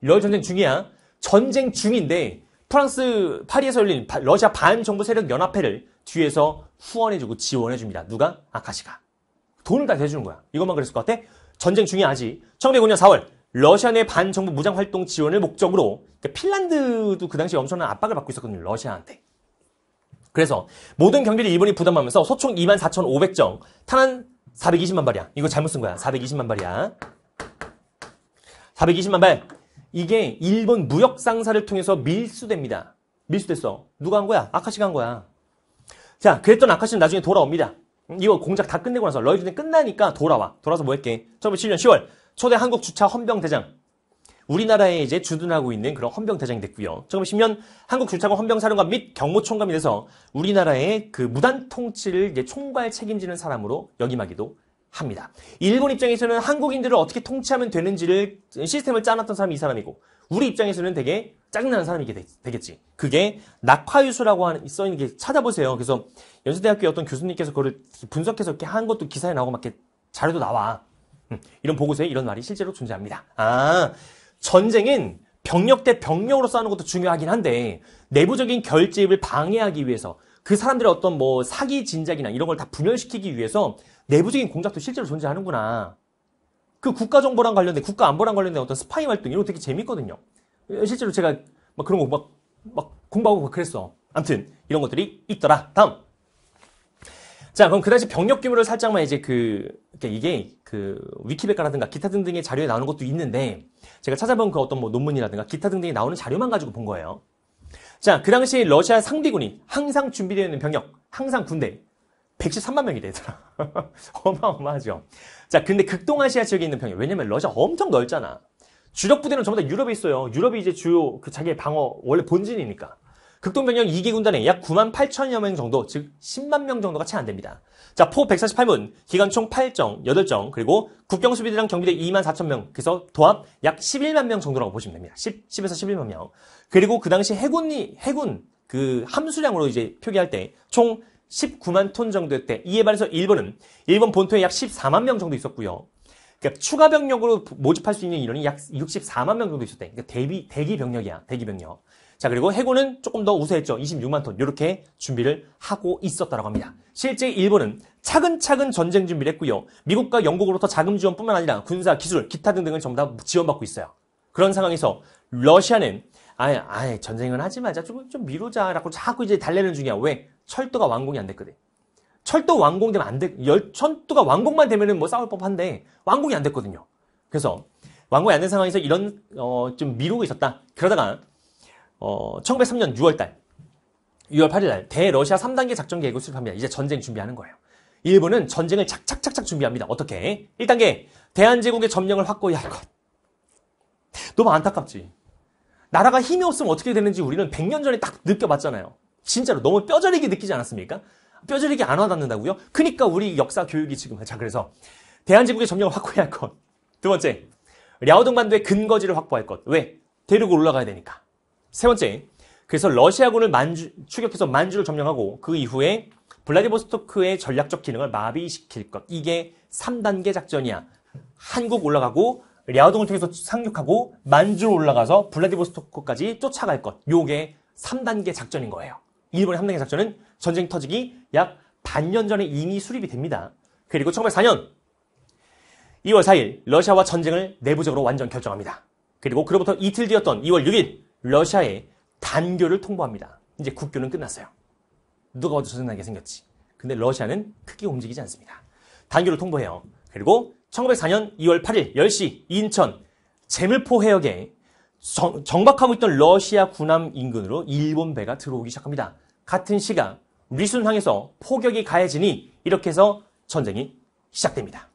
러시아 전쟁 중이야. 전쟁 중인데 프랑스 파리에서 열린 러시아 반정부 세력 연합회를 뒤에서 후원해주고 지원해줍니다. 누가? 아카시가. 돈을 다 대주는 거야. 이것만 그랬을 것 같아? 전쟁 중이야 아직. 1905년 4월 러시아 내 반정부 무장활동 지원을 목적으로 그러니까 핀란드도 그 당시 엄청난 압박을 받고 있었거든요. 러시아한테. 그래서 모든 경비를 일본이 부담하면서 소총 24,500정, 탄환 420만 발이야. 이거 잘못 쓴 거야. 420만 발이야. 420만 발. 이게 일본 무역 상사를 통해서 밀수됩니다. 밀수됐어. 누가 한 거야? 아카시가 한 거야. 자, 그랬던 아카시는 나중에 돌아옵니다. 음, 이거 공작 다 끝내고 나서 러이즈는 끝나니까 돌아와. 돌아서 뭐 했게? 1907년 10월 초대 한국 주차 헌병대장. 우리나라에 이제 주둔하고 있는 그런 헌병대장이 됐고요. 1910년 한국 주차군 헌병사령관 및 경무총감이 돼서 우리나라의 그 무단 통치를 총괄 책임지는 사람으로 역임하기도 합니다. 일본 입장에서는 한국인들을 어떻게 통치하면 되는지를 시스템을 짜놨던 사람이 이 사람이고 우리 입장에서는 되게 짜증나는 사람이 되겠지. 그게 낙화유수라고 하는 써 있는 게 찾아보세요. 그래서 연세대학교 어떤 교수님께서 그걸 분석해서 이렇게 한 것도 기사에 나오고 막 이렇게 자료도 나와. 음, 이런 보고서에 이런 말이 실제로 존재합니다. 아 전쟁은 병력 대 병력으로 싸우는 것도 중요하긴 한데 내부적인 결집을 방해하기 위해서 그 사람들의 어떤 뭐 사기 진작이나 이런 걸 다 분열시키기 위해서 내부적인 공작도 실제로 존재하는구나. 그 국가 정보랑 관련된 국가 안보랑 관련된 어떤 스파이 활동 이런 거 되게 재밌거든요. 실제로 제가 막 그런 거막막 막 공부하고 막 그랬어. 아무튼 이런 것들이 있더라. 다음. 자, 그럼 그 당시 병력 규모를 살짝만 이제 그, 이게 그 위키백과라든가 기타 등등의 자료에 나오는 것도 있는데 제가 찾아본 그 어떤 뭐 논문이라든가 기타 등등이 나오는 자료만 가지고 본 거예요. 자, 그 당시 러시아 상비군이 항상 준비되어 있는 병력, 항상 군대, 113만 명이 되더라. 어마어마하죠. 자, 근데 극동아시아 지역에 있는 병이 왜냐면 러시아 엄청 넓잖아. 주력 부대는 전부 다 유럽에 있어요. 유럽이 이제 주요 그 자기의 방어 원래 본진이니까. 극동병력 2기 군단에 약 9만 8천여 명 정도, 즉 10만 명 정도가 채 안 됩니다. 자, 포 148문, 기관총 8정, 8정, 그리고 국경수비대랑 경비대 2만 4천 명, 그래서 도합 약 11만 명 정도라고 보시면 됩니다. 10, 10에서 11만 명. 그리고 그 당시 해군이, 해군, 그 함수량으로 이제 표기할 때총 19만 톤 정도였대. 이에 반해서 일본은 일본 본토에 약 14만 명 정도 있었고요. 그러니까 추가 병력으로 모집할 수 있는 인원이 약 64만 명 정도 있었대. 그러니까 대비 대기 병력이야. 대기 병력. 자 그리고 해군은 조금 더 우세했죠. 26만 톤 이렇게 준비를 하고 있었다라고 합니다. 실제 일본은 차근차근 전쟁 준비를 했고요. 미국과 영국으로부터 자금 지원뿐만 아니라 군사, 기술, 기타 등등을 전부 다 지원받고 있어요. 그런 상황에서 러시아는 아예 아예 전쟁은 하지 말자 좀, 좀 미루자라고 자꾸 이제 달래는 중이야. 왜? 철도가 완공이 안 됐거든. 철도 완공되면 안 돼. 열, 철도가 완공만 되면은 뭐 싸울 법한데 완공이 안 됐거든요. 그래서 완공이 안 된 상황에서 이런 어, 좀 미루고 있었다. 그러다가 어, 1903년 6월달, 6월 8일날 대러시아 3단계 작전 계획을 수립합니다. 이제 전쟁 준비하는 거예요. 일본은 전쟁을 착착착착 준비합니다. 어떻게? 1단계 대한제국의 점령을 확고히 할 것. 너무 안타깝지. 나라가 힘이 없으면 어떻게 되는지 우리는 100년 전에 딱 느껴봤잖아요. 진짜로 너무 뼈저리게 느끼지 않았습니까? 뼈저리게 안 와닿는다고요? 그러니까 우리 역사 교육이 지금 자 그래서 대한제국의 점령을 확고히 할 것. 두 번째, 랴오등반도의 근거지를 확보할 것. 왜? 대륙을 올라가야 되니까. 세 번째, 그래서 러시아군을 만주, 추격해서 만주를 점령하고 그 이후에 블라디보스토크의 전략적 기능을 마비시킬 것. 이게 3단계 작전이야. 한국 올라가고 랴오동을 통해서 상륙하고 만주로 올라가서 블라디보스토크까지 쫓아갈 것. 요게 3단계 작전인 거예요. 일본의 함대행 작전은 전쟁 터지기 약 반년 전에 이미 수립이 됩니다. 그리고 1904년 2월 4일 러시아와 전쟁을 내부적으로 완전 결정합니다. 그리고 그로부터 이틀 뒤였던 2월 6일 러시아에 단교를 통보합니다. 이제 국교는 끝났어요. 누가 어디 서 전쟁나게 생겼지. 근데 러시아는 크게 움직이지 않습니다. 단교를 통보해요. 그리고 1904년 2월 8일 10시 인천 제물포 해역에 정, 박하고 있던 러시아 군함 인근으로 일본 배가 들어오기 시작합니다. 같은 시간 리순항에서 포격이 가해지니 이렇게 해서 전쟁이 시작됩니다.